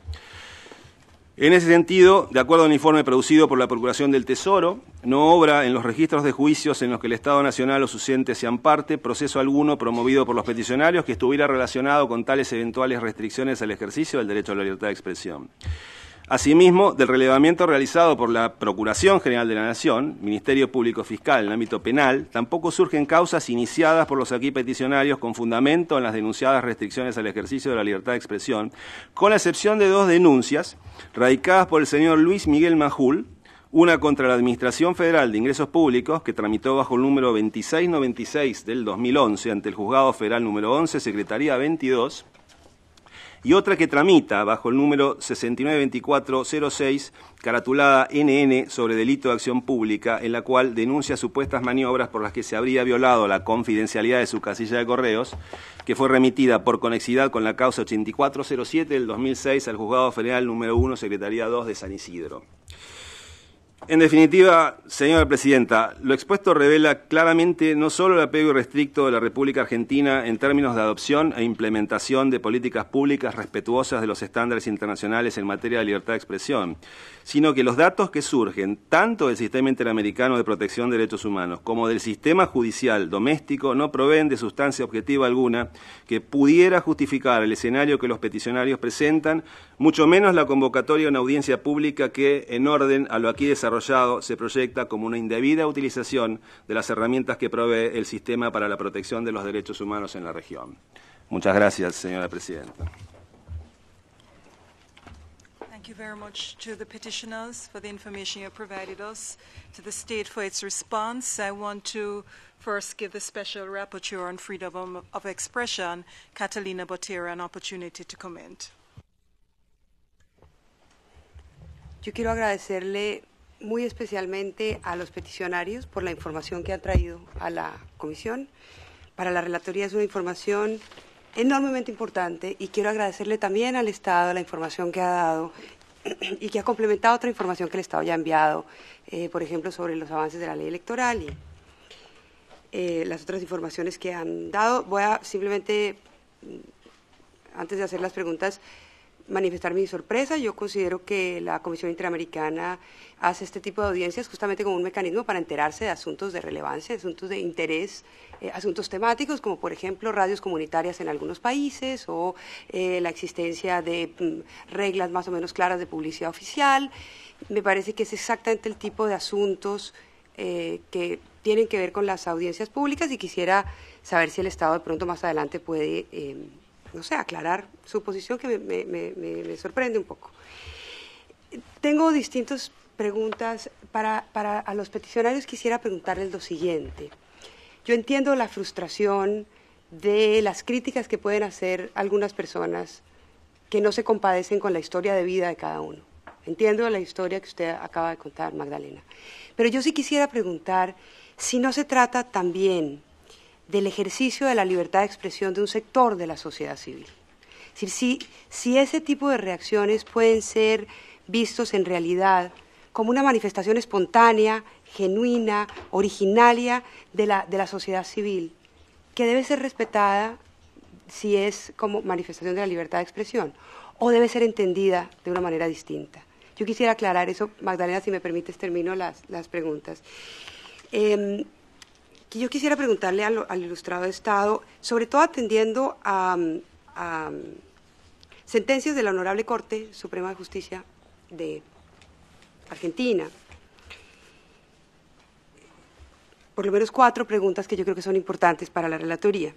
En ese sentido, de acuerdo a un informe producido por la Procuración del Tesoro, no obra en los registros de juicios en los que el Estado Nacional o sus entes sean parte proceso alguno promovido por los peticionarios que estuviera relacionado con tales eventuales restricciones al ejercicio del derecho a la libertad de expresión. Asimismo, del relevamiento realizado por la Procuración General de la Nación, Ministerio Público Fiscal en ámbito penal, tampoco surgen causas iniciadas por los aquí peticionarios con fundamento en las denunciadas restricciones al ejercicio de la libertad de expresión, con la excepción de dos denuncias radicadas por el señor Luis Miguel Majul, una contra la Administración Federal de Ingresos Públicos, que tramitó bajo el número 2696 del 2011 ante el Juzgado Federal número 11, Secretaría 22, y otra que tramita bajo el número 692406, caratulada NN sobre delito de acción pública, en la cual denuncia supuestas maniobras por las que se habría violado la confidencialidad de su casilla de correos, que fue remitida por conexidad con la causa 8407 del 2006 al Juzgado Federal número 1, Secretaría 2 de San Isidro. En definitiva, señora presidenta, lo expuesto revela claramente no solo el apego irrestricto de la República Argentina en términos de adopción e implementación de políticas públicas respetuosas de los estándares internacionales en materia de libertad de expresión, sino que los datos que surgen tanto del sistema interamericano de protección de derechos humanos como del sistema judicial doméstico no proveen de sustancia objetiva alguna que pudiera justificar el escenario que los peticionarios presentan mucho menos la convocatoria a una audiencia pública que, en orden a lo aquí desarrollado, se proyecta como una indebida utilización de las herramientas que provee el sistema para la protección de los derechos humanos en la región. Muchas gracias, señora presidenta. Thank you very much to the petitioners for the information you provided us, to the state for its response. I want to first give the special rapporteur on freedom of expression, Catalina Botera, an opportunity to comment. Yo quiero agradecerle muy especialmente a los peticionarios por la información que han traído a la comisión. Para la relatoría es una información enormemente importante y quiero agradecerle también al Estado la información que ha dado y que ha complementado otra información que el Estado ya ha enviado, eh, por ejemplo, sobre los avances de la ley electoral y eh, las otras informaciones que han dado. Voy a simplemente, antes de hacer las preguntas, manifestar mi sorpresa. Yo considero que la Comisión Interamericana hace este tipo de audiencias justamente como un mecanismo para enterarse de asuntos de relevancia, asuntos de interés, eh, asuntos temáticos, como por ejemplo radios comunitarias en algunos países o eh, la existencia de mm, reglas más o menos claras de publicidad oficial. Me parece que es exactamente el tipo de asuntos eh, que tienen que ver con las audiencias públicas y quisiera saber si el Estado de pronto más adelante puede em, no sé, aclarar su posición que me, sorprende un poco. Tengo distintas preguntas. Para, para a los peticionarios quisiera preguntarles lo siguiente. Yo entiendo la frustración de las críticas que pueden hacer algunas personas que no se compadecen con la historia de vida de cada uno. Entiendo la historia que usted acaba de contar, Magdalena. Pero yo sí quisiera preguntar si no se trata también del ejercicio de la libertad de expresión de un sector de la sociedad civil. Es decir, si, ese tipo de reacciones pueden ser vistos en realidad como una manifestación espontánea, genuina, originaria de la, de la sociedad civil, que debe ser respetada si es como manifestación de la libertad de expresión, o debe ser entendida de una manera distinta. Yo quisiera aclarar eso, Magdalena, si me permites, termino las, preguntas. Em, y yo quisiera preguntarle al, ilustrado de Estado, sobre todo atendiendo a, sentencias de la Honorable Corte Suprema de Justicia de Argentina. Por lo menos cuatro preguntas que yo creo que son importantes para la relatoría.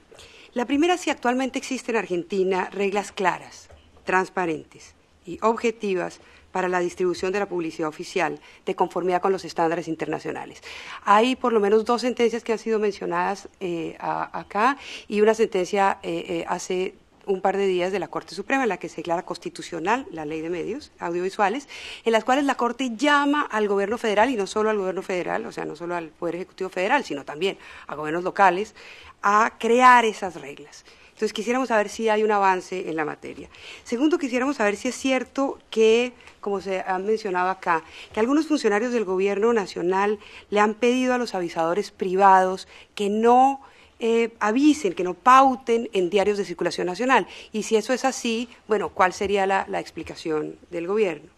La primera, si actualmente existen en Argentina reglas claras, transparentes y objetivas para la distribución de la publicidad oficial de conformidad con los estándares internacionales. Hay por lo menos dos sentencias que han sido mencionadas eh, acá y una sentencia eh, eh, hace un par de días de la Corte Suprema en la que se declara constitucional la ley de medios audiovisuales, en las cuales la Corte llama al gobierno federal y no solo al gobierno federal, o sea, no solo al Poder Ejecutivo Federal, sino también a gobiernos locales, a crear esas reglas. Entonces quisiéramos saber si hay un avance en la materia. Segundo, quisiéramos saber si es cierto que, como se ha mencionado acá, que algunos funcionarios del gobierno nacional le han pedido a los avisadores privados que no eh, avisen, que no pauten en diarios de circulación nacional. Y si eso es así, bueno, ¿cuál sería la, explicación del gobierno?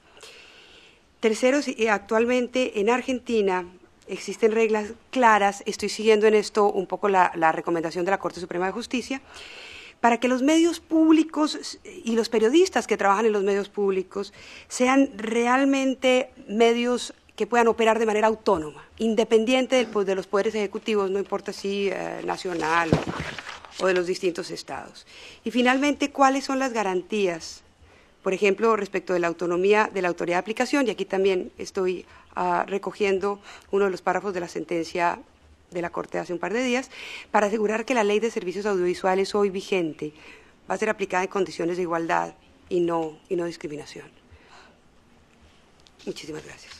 Tercero, eh, actualmente en Argentina existen reglas claras, estoy siguiendo en esto un poco la recomendación de la Corte Suprema de Justicia, para que los medios públicos y los periodistas que trabajan en los medios públicos sean realmente medios que puedan operar de manera autónoma, independiente de los poderes ejecutivos, no importa si eh, nacional o, de los distintos estados. Y finalmente, ¿cuáles son las garantías por ejemplo, respecto de la autonomía de la autoridad de aplicación, y aquí también estoy ah, recogiendo uno de los párrafos de la sentencia de la Corte hace un par de días, para asegurar que la ley de servicios audiovisuales hoy vigente va a ser aplicada en condiciones de igualdad y no, y no discriminación. Muchísimas gracias.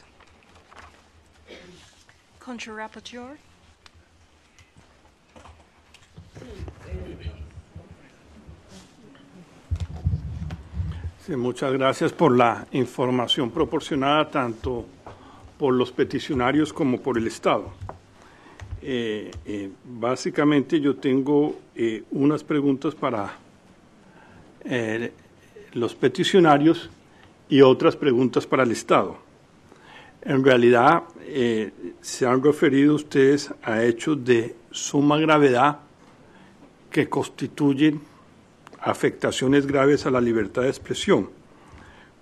muchas gracias por la información proporcionada tanto por los peticionarios como por el Estado. Eh, eh, básicamente yo tengo eh, unas preguntas para los peticionarios y otras preguntas para el Estado. En realidad se han referido ustedes a hechos de suma gravedad que constituyen afectaciones graves a la libertad de expresión,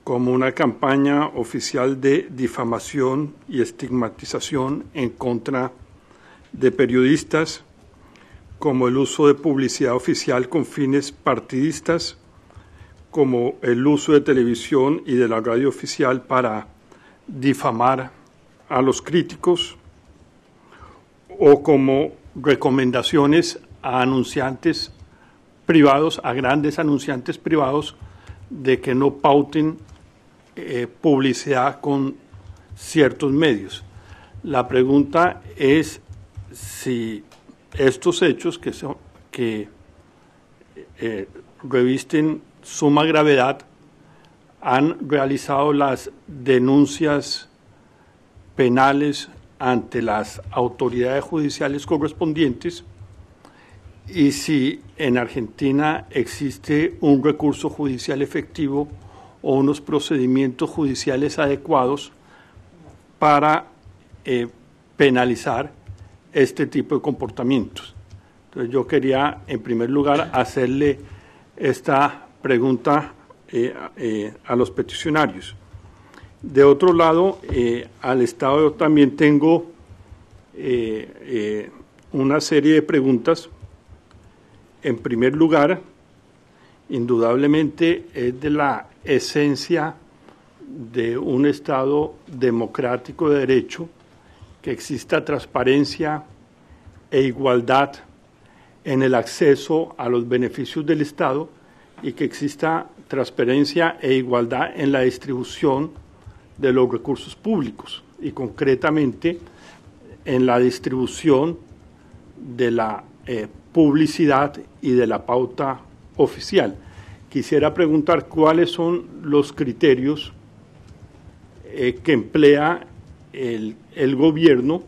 como una campaña oficial de difamación y estigmatización en contra de de periodistas, como el uso de publicidad oficial con fines partidistas, como el uso de televisión y de la radio oficial para difamar a los críticos, o como recomendaciones a anunciantes privados, a grandes anunciantes privados, de que no pauten eh, publicidad con ciertos medios. La pregunta es si estos hechos que, son, que eh, revisten suma gravedad han realizado las denuncias penales ante las autoridades judiciales correspondientes y si en Argentina existe un recurso judicial efectivo o unos procedimientos judiciales adecuados para eh, penalizar este tipo de comportamientos. Entonces yo quería, en primer lugar, hacerle esta pregunta eh, eh, a los peticionarios. De otro lado, eh, al Estado yo también tengo una serie de preguntas. En primer lugar, indudablemente es de la esencia de un Estado democrático de derecho que exista transparencia e igualdad en el acceso a los beneficios del Estado y que exista transparencia e igualdad en la distribución de los recursos públicos y concretamente en la distribución de la eh, publicidad y de la pauta oficial. Quisiera preguntar cuáles son los criterios eh, que emplea el, gobierno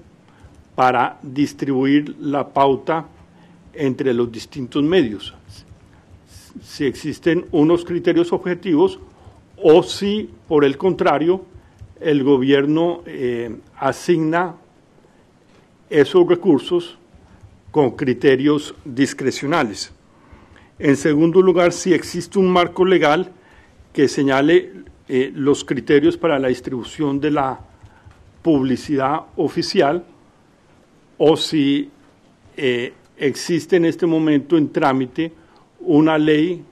para distribuir la pauta entre los distintos medios, si existen unos criterios objetivos o si, por el contrario, el gobierno eh, asigna esos recursos con criterios discrecionales. En segundo lugar, si existe un marco legal que señale eh, los criterios para la distribución de la publicidad oficial o si eh, existe en este momento en trámite una ley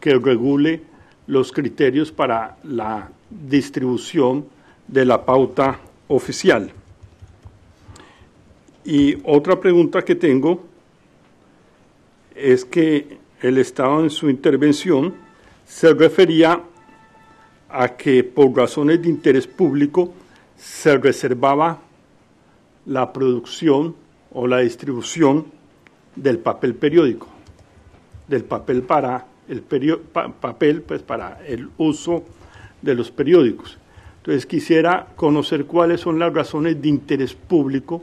que regule los criterios para la distribución de la pauta oficial. Y otra pregunta que tengo es que el Estado en su intervención se refería a que por razones de interés público se reservaba la producción o la distribución del papel periódico, del papel para el papel pues para el uso de los periódicos. Entonces quisiera conocer cuáles son las razones de interés público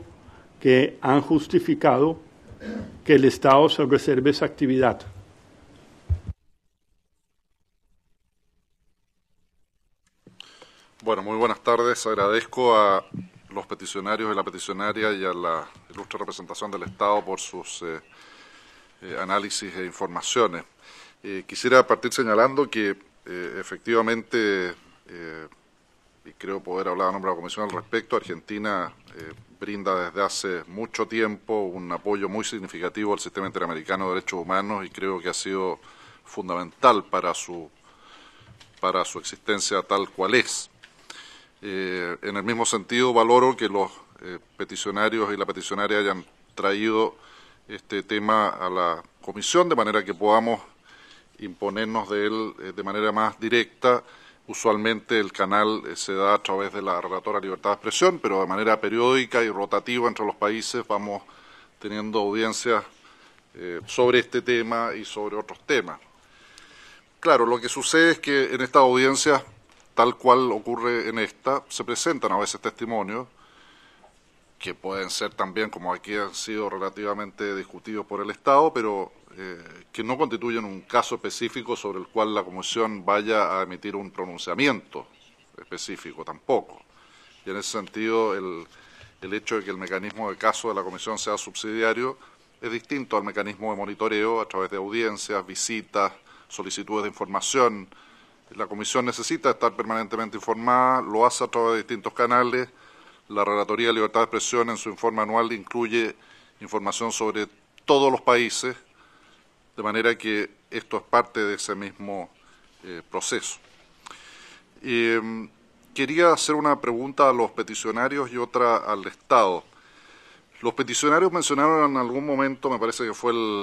que han justificado que el Estado se reserve esa actividad. Bueno, muy buenas tardes. Agradezco a los peticionarios y la peticionaria y a la ilustre representación del Estado por sus eh, eh, análisis e informaciones. Eh, quisiera partir señalando que efectivamente, y creo poder hablar a nombre de la Comisión al respecto, Argentina brinda desde hace mucho tiempo un apoyo muy significativo al sistema interamericano de derechos humanos y creo que ha sido fundamental para su, para su existencia tal cual es. Eh, en el mismo sentido, valoro que los eh, peticionarios y la peticionaria hayan traído este tema a la comisión de manera que podamos imponernos de él eh, de manera más directa. Usualmente el canal se da a través de la Relatora Libertad de Expresión, pero de manera periódica y rotativa entre los países vamos teniendo audiencias sobre este tema y sobre otros temas. Claro, lo que sucede es que en estas audiencias tal cual ocurre en esta, se presentan a veces testimonios que pueden ser también, como aquí han sido relativamente discutidos por el Estado, pero eh, que no constituyen un caso específico sobre el cual la Comisión vaya a emitir un pronunciamiento específico tampoco. Y en ese sentido, el, el hecho de que el mecanismo de caso de la Comisión sea subsidiario es distinto al mecanismo de monitoreo a través de audiencias, visitas, solicitudes de información, la comisión necesita estar permanentemente informada, lo hace a través de distintos canales. La Relatoría de Libertad de Expresión en su informe anual incluye información sobre todos los países, de manera que esto es parte de ese mismo eh, proceso. Em, quería hacer una pregunta a los peticionarios y otra al Estado. Los peticionarios mencionaron en algún momento, me parece que fue el,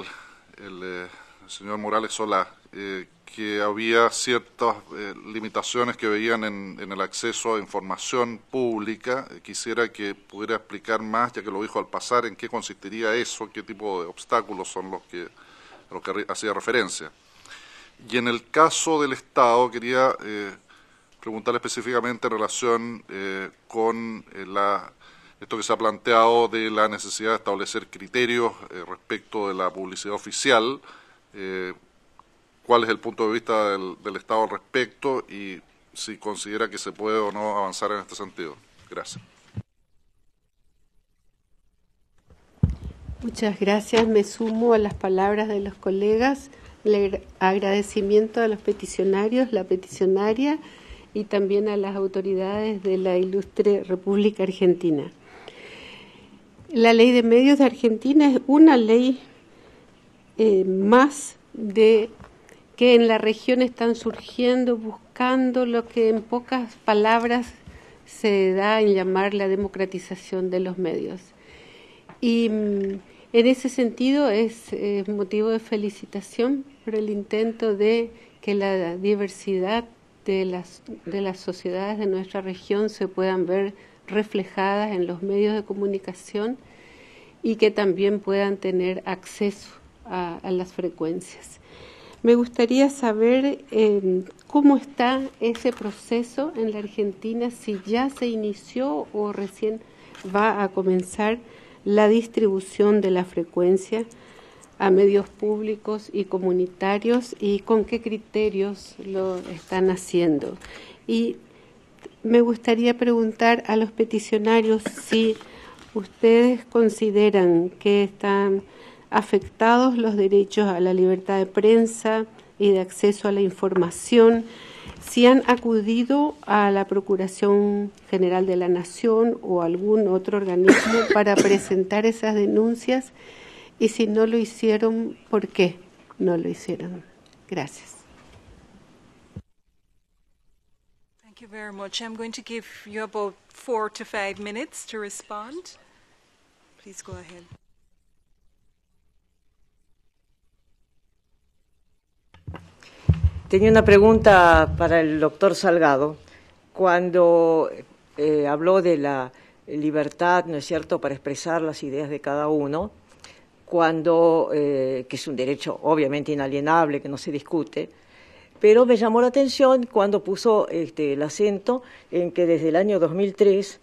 eh, señor Morales Solá, eh, que había ciertas eh, limitaciones que veían en, el acceso a información pública. Eh, quisiera que pudiera explicar más, ya que lo dijo al pasar, en qué consistiría eso, qué tipo de obstáculos son los que, que hacía referencia. Y en el caso del Estado, quería eh, preguntar específicamente en relación eh, con la esto que se ha planteado de la necesidad de establecer criterios respecto de la publicidad oficial cuál es el punto de vista del, Estado al respecto y si considera que se puede o no avanzar en este sentido. Gracias. Muchas gracias. Me sumo a las palabras de los colegas. El agradecimiento a los peticionarios, la peticionaria y también a las autoridades de la ilustre República Argentina. La ley de medios de Argentina es una ley eh, más de que en la región están surgiendo buscando lo que en pocas palabras se da en llamar la democratización de los medios. Y mm, en ese sentido es motivo de felicitación por el intento de que la diversidad de las, sociedades de nuestra región se puedan ver reflejadas en los medios de comunicación y que también puedan tener acceso a las frecuencias. Me gustaría saber em, cómo está ese proceso en la Argentina, si ya se inició o recién va a comenzar la distribución de la frecuencia a medios públicos y comunitarios y con qué criterios lo están haciendo. Y me gustaría preguntar a los peticionarios si ustedes consideran que están afectados los derechos a la libertad de prensa y de acceso a la información, si han acudido a la Procuración General de la Nación o algún otro organismo para presentar esas denuncias y si no lo hicieron, ¿por qué no lo hicieron? Gracias. go ahead. Tenía una pregunta para el doctor Salgado. Cuando eh, habló de la libertad, ¿no es cierto?, para expresar las ideas de cada uno, cuando, eh, que es un derecho obviamente inalienable, que no se discute, pero me llamó la atención cuando puso este, el acento en que desde el año 2003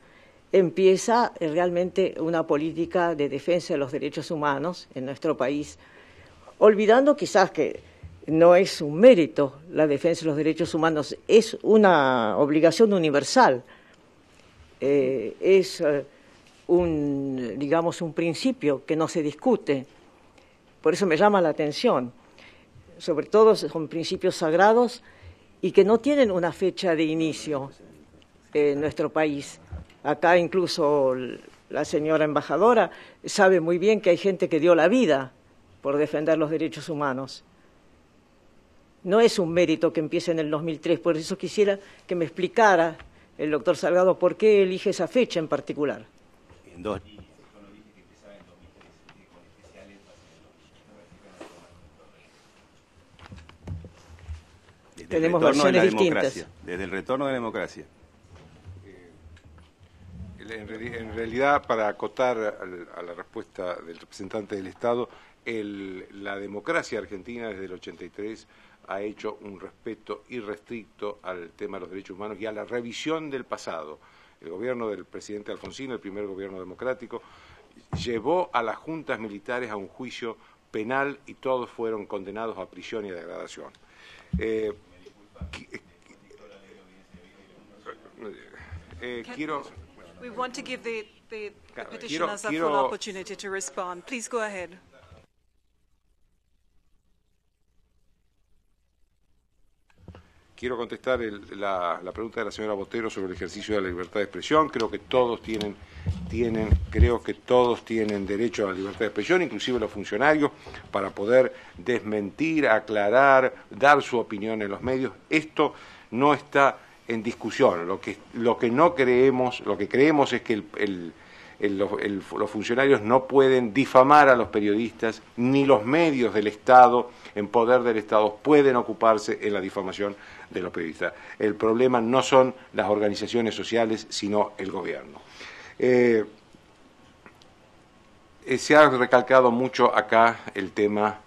empieza realmente una política de defensa de los derechos humanos en nuestro país, olvidando quizás que no es un mérito la defensa de los derechos humanos, es una obligación universal, eh, es eh, un, digamos, un principio que no se discute. Por eso me llama la atención. Sobre todo son principios sagrados y que no tienen una fecha de inicio en nuestro país. Acá incluso la señora embajadora sabe muy bien que hay gente que dio la vida por defender los derechos humanos. No es un mérito que empiece en el 2003, por eso quisiera que me explicara el doctor Salgado por qué elige esa fecha en particular. En dos Desde tenemos versiones distintas. Desde el retorno de la democracia. Eh, en, realidad, para acotar a la respuesta del representante del Estado, la democracia argentina desde el 83 ha hecho un respeto irrestricto al tema de los derechos humanos y a la revisión del pasado. El gobierno del presidente Alfonsino, el primer gobierno democrático, llevó a las juntas militares a un juicio penal y todos fueron condenados a prisión y a degradación. Eh, eh, eh, quiero... go ahead. Quiero contestar la, pregunta de la señora Botero sobre el ejercicio de la libertad de expresión. Creo que todos tienen, creo que todos tienen derecho a la libertad de expresión, inclusive los funcionarios, para poder desmentir, aclarar, dar su opinión en los medios. Esto no está en discusión. Lo que, no creemos, lo que creemos es que los funcionarios no pueden difamar a los periodistas, ni los medios del Estado en poder del Estado pueden ocuparse en la difamación de los periodistas. El problema no son las organizaciones sociales, sino el gobierno. Eh, eh, se ha recalcado mucho acá el tema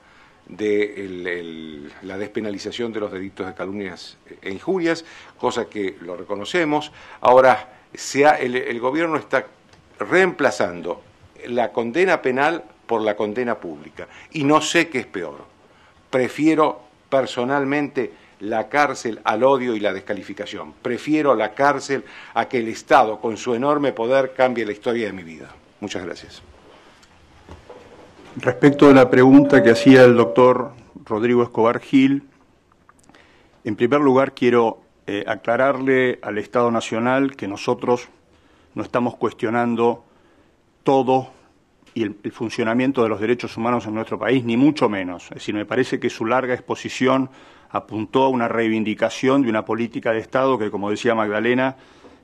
de la despenalización de los delitos de calumnias e injurias, cosa que lo reconocemos. Ahora, el gobierno está reemplazando la condena penal por la condena pública. Y no sé qué es peor. Prefiero personalmente la cárcel al odio y la descalificación. Prefiero la cárcel a que el Estado, con su enorme poder, cambie la historia de mi vida. Muchas gracias. Respecto a la pregunta que hacía el doctor Rodrigo Escobar Gil, en primer lugar quiero eh, aclararle al Estado Nacional que nosotros no estamos cuestionando todo y el, funcionamiento de los derechos humanos en nuestro país, ni mucho menos. Es decir, me parece que su larga exposición apuntó a una reivindicación de una política de Estado que, como decía Magdalena,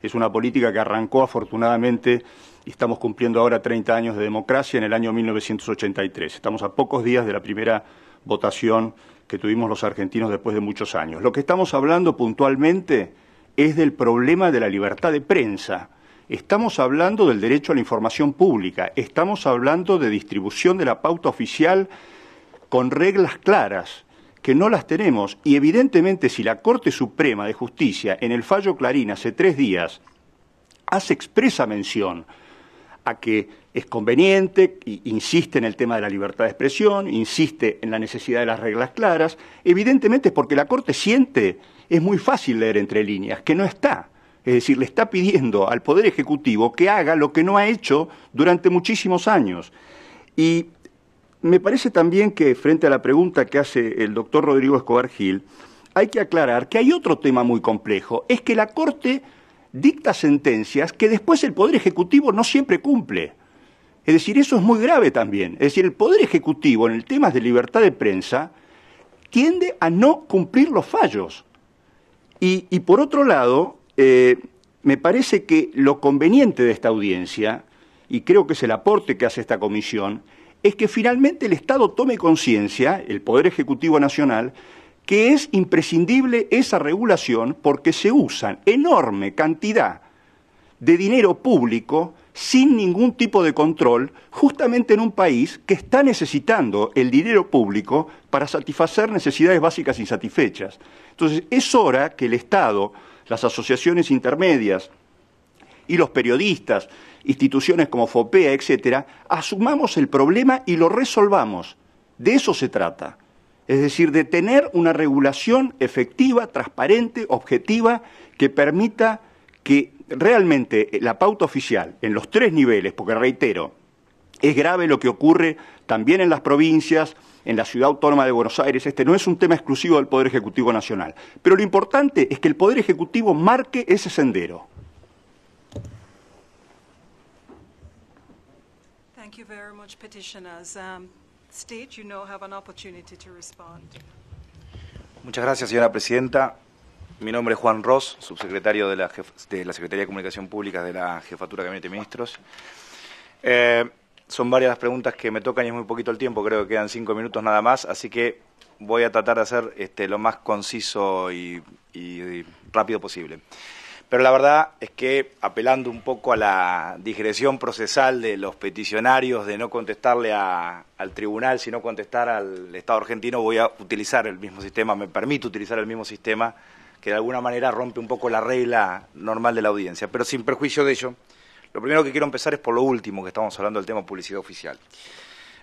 es una política que arrancó afortunadamente y estamos cumpliendo ahora 30 años de democracia en el año 1983. Estamos a pocos días de la primera votación que tuvimos los argentinos después de muchos años. Lo que estamos hablando puntualmente es del problema de la libertad de prensa. Estamos hablando del derecho a la información pública, estamos hablando de distribución de la pauta oficial con reglas claras que no las tenemos y evidentemente si la Corte Suprema de Justicia en el fallo Clarín hace tres días hace expresa mención a que es conveniente, insiste en el tema de la libertad de expresión, insiste en la necesidad de las reglas claras, evidentemente es porque la Corte siente, es muy fácil leer entre líneas, que no está. Es decir, le está pidiendo al Poder Ejecutivo que haga lo que no ha hecho durante muchísimos años. Y me parece también que frente a la pregunta que hace el doctor Rodrigo Escobar Gil, hay que aclarar que hay otro tema muy complejo, es que la Corte dicta sentencias que después el Poder Ejecutivo no siempre cumple. Es decir, eso es muy grave también. Es decir, el Poder Ejecutivo en el tema de libertad de prensa tiende a no cumplir los fallos. Y, por otro lado, eh, me parece que lo conveniente de esta audiencia, y creo que es el aporte que hace esta comisión, es que finalmente el Estado tome conciencia, el Poder Ejecutivo Nacional, que es imprescindible esa regulación porque se usan enorme cantidad de dinero público sin ningún tipo de control, justamente en un país que está necesitando el dinero público para satisfacer necesidades básicas insatisfechas. Entonces, es hora que el Estado, las asociaciones intermedias y los periodistas instituciones como FOPEA, etcétera, asumamos el problema y lo resolvamos. De eso se trata. Es decir, de tener una regulación efectiva, transparente, objetiva, que permita que realmente la pauta oficial en los tres niveles, porque reitero, es grave lo que ocurre también en las provincias, en la ciudad autónoma de Buenos Aires. Este no es un tema exclusivo del Poder Ejecutivo Nacional. Pero lo importante es que el Poder Ejecutivo marque ese sendero. Muchas gracias, señora presidenta. Mi nombre es Juan Ross, subsecretario de la, de la Secretaría de Comunicación Pública de la Jefatura de Gabinete de Ministros. Eh, son varias las preguntas que me tocan y es muy poquito el tiempo, creo que quedan cinco minutos nada más, así que voy a tratar de hacer este, lo más conciso y rápido posible. Pero la verdad es que, apelando un poco a la digresión procesal de los peticionarios de no contestarle al tribunal, sino contestar al Estado argentino, voy a utilizar el mismo sistema, me permito utilizar el mismo sistema que de alguna manera rompe un poco la regla normal de la audiencia. Pero sin perjuicio de ello, lo primero que quiero empezar es por lo último que estamos hablando del tema publicidad oficial.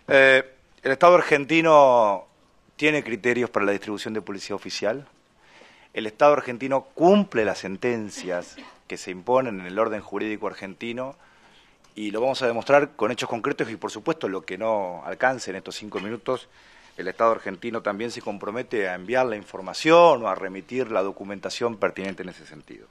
Eh, ¿El Estado argentino tiene criterios para la distribución de publicidad oficial? el Estado argentino cumple las sentencias que se imponen en el orden jurídico argentino y lo vamos a demostrar con hechos concretos y por supuesto lo que no alcance en estos cinco minutos, el Estado argentino también se compromete a enviar la información o a remitir la documentación pertinente en ese sentido.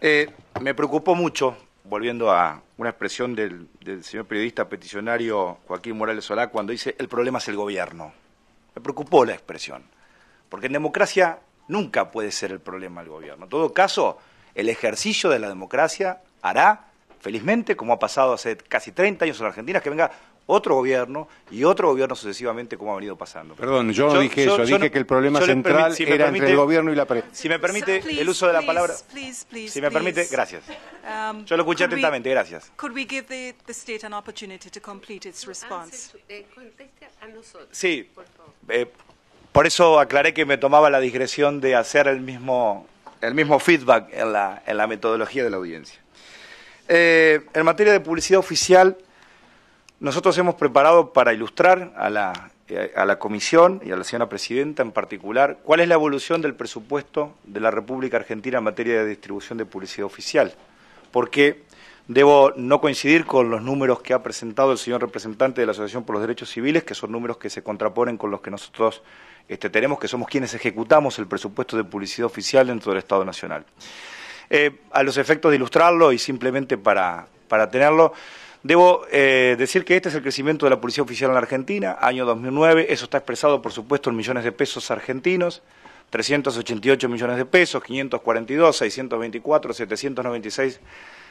Eh, me preocupó mucho, volviendo a una expresión del, del señor periodista peticionario Joaquín Morales Solá, cuando dice el problema es el gobierno. Me preocupó la expresión, porque en democracia nunca puede ser el problema el gobierno. En todo caso, el ejercicio de la democracia hará, felizmente, como ha pasado hace casi 30 años en la Argentina, que venga otro gobierno y otro gobierno sucesivamente como ha venido pasando. Perdón, yo, no dije eso, dije que el problema central era entre el gobierno y la prensa. Si me permite el uso de la palabra. si me permite, gracias. Um, yo lo escuché atentamente, gracias. Could we give the, state an opportunity to complete eh, sí, eh, por eso aclaré que me tomaba la digresión de hacer el mismo, el mismo feedback en la, en la metodología de la audiencia. Eh, en materia de publicidad oficial, nosotros hemos preparado para ilustrar a la, eh, a la comisión y a la señora presidenta en particular cuál es la evolución del presupuesto de la República Argentina en materia de distribución de publicidad oficial. Porque debo no coincidir con los números que ha presentado el señor representante de la Asociación por los Derechos Civiles, que son números que se contraponen con los que nosotros este, tenemos, que somos quienes ejecutamos el presupuesto de publicidad oficial dentro del Estado Nacional. Eh, a los efectos de ilustrarlo y simplemente para, tenerlo, Debo eh, decir que este es el crecimiento de la publicidad oficial en la Argentina, año 2009, eso está expresado por supuesto en millones de pesos argentinos, 388 millones de pesos, 542, 624, 796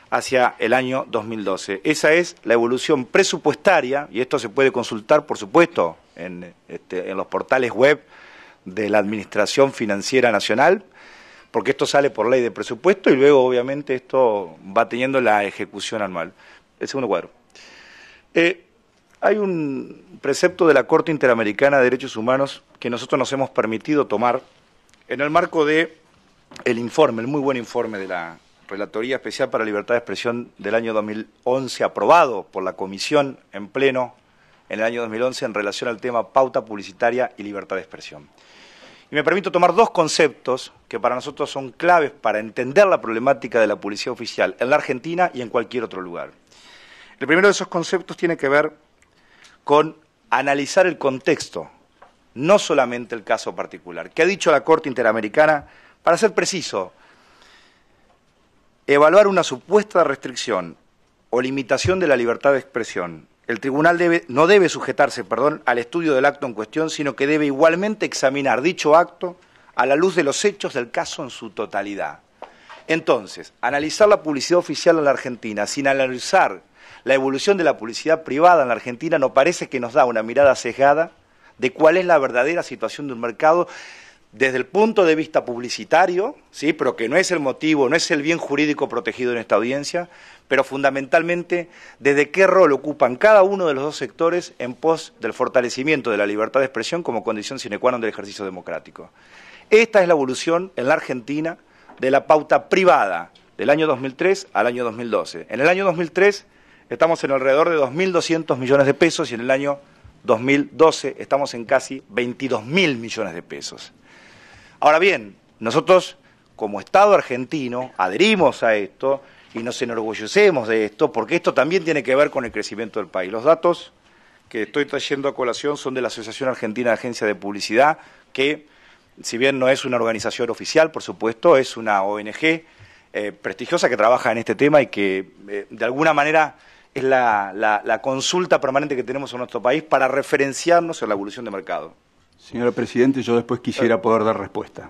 hacia el año 2012. Esa es la evolución presupuestaria, y esto se puede consultar, por supuesto, este, en, los portales web de la Administración Financiera Nacional, porque esto sale por ley de presupuesto y luego, obviamente, esto va teniendo la ejecución anual. El segundo cuadro. Eh, hay un precepto de la Corte Interamericana de Derechos Humanos que nosotros nos hemos permitido tomar en el marco de informe, el muy buen informe de la Relatoría Especial para Libertad de Expresión del año 2011, aprobado por la Comisión en pleno en el año 2011 en relación al tema pauta publicitaria y libertad de expresión. Y me permito tomar dos conceptos que para nosotros son claves para entender la problemática de la publicidad oficial en la Argentina y en cualquier otro lugar. El primero de esos conceptos tiene que ver con analizar el contexto, no solamente el caso particular. ¿Qué ha dicho la Corte Interamericana? Para ser preciso, evaluar una supuesta restricción o limitación de la libertad de expresión. El tribunal no debe sujetarse al estudio del acto en cuestión, sino que debe igualmente examinar dicho acto a la luz de los hechos del caso en su totalidad. Entonces, analizar la publicidad oficial en la Argentina sin analizar la evolución de la publicidad privada en la Argentina no parece que nos da una mirada sesgada de cuál es la verdadera situación de un mercado desde el punto de vista publicitario, ¿sí? pero que no es el motivo, no es el bien jurídico protegido en esta audiencia, pero fundamentalmente desde qué rol ocupan cada uno de los dos sectores en pos del fortalecimiento de la libertad de expresión como condición sine qua non del ejercicio democrático. Esta es la evolución en la Argentina de la pauta privada del año 2003 al año 2012. En el año 2003 estamos en alrededor de 2.200 millones de pesos y en el año 2012 estamos en casi 22.000 millones de pesos. Ahora bien, nosotros como Estado argentino adherimos a esto y nos enorgullecemos de esto porque esto también tiene que ver con el crecimiento del país. Los datos que estoy trayendo a colación son de la Asociación Argentina de Agencias de Publicidad, que si bien no es una organización oficial, por supuesto, es una ONG eh, prestigiosa que trabaja en este tema y que eh, de alguna manera es la, la consulta permanente que tenemos en nuestro país para referenciarnos en la evolución de mercado. Señora Presidente, yo después quisiera eh, poder dar respuesta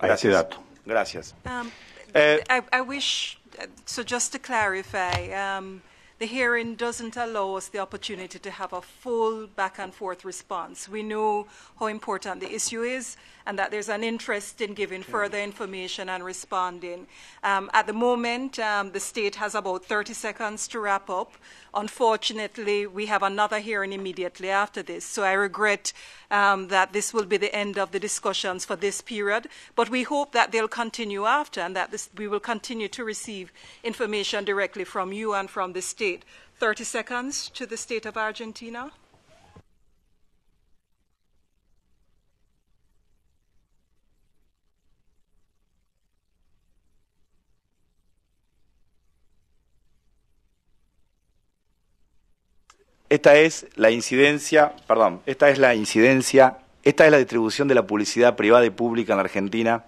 a ese dato. Gracias. Um, eh, I, I, wish, uh, so just to clarify, um, the hearing doesn't allow us the opportunity to have a full back and forth response. We know how important the issue is and that there's an interest in giving further information and responding. Um, at the moment, um, the state has about 30 seconds to wrap up. Unfortunately, we have another hearing immediately after this, so I regret um, that this will be the end of the discussions for this period, but we hope that they'll continue after and that this, we will continue to receive information directly from you and from the state. 30 seconds to the state of Argentina. Esta es la incidencia, perdón, esta es la incidencia, esta es la distribución de la publicidad privada y pública en la Argentina.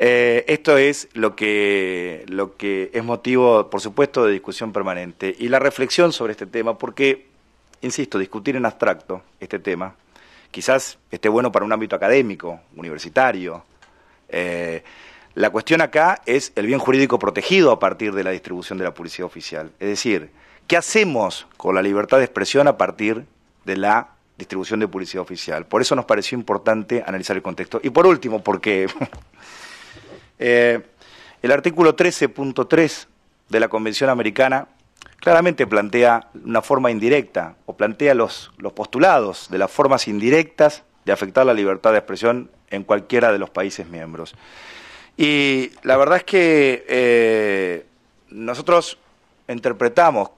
Eh, esto es lo que, lo que es motivo, por supuesto, de discusión permanente. Y la reflexión sobre este tema, porque, insisto, discutir en abstracto este tema, quizás esté bueno para un ámbito académico, universitario. Eh, la cuestión acá es el bien jurídico protegido a partir de la distribución de la publicidad oficial. Es decir, ¿Qué hacemos con la libertad de expresión a partir de la distribución de publicidad oficial? Por eso nos pareció importante analizar el contexto. Y por último, porque eh, el artículo 13.3 de la Convención Americana claramente plantea una forma indirecta o plantea los, los postulados de las formas indirectas de afectar la libertad de expresión en cualquiera de los países miembros. Y la verdad es que eh, nosotros interpretamos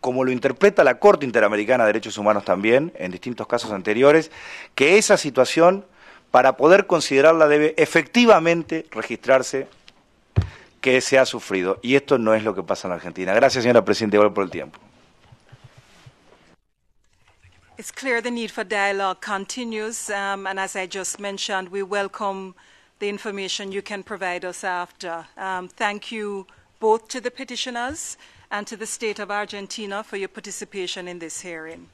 como lo interpreta la Corte Interamericana de Derechos Humanos también, en distintos casos anteriores, que esa situación, para poder considerarla, debe efectivamente registrarse que se ha sufrido. Y esto no es lo que pasa en la Argentina. Gracias, señora Presidenta, igual por el tiempo. It's clear the need for dialogue continues, um, and as I just mentioned, we welcome the information you can provide us after. Um, thank you both to the petitioners. and to the State of Argentina for your participation in this hearing.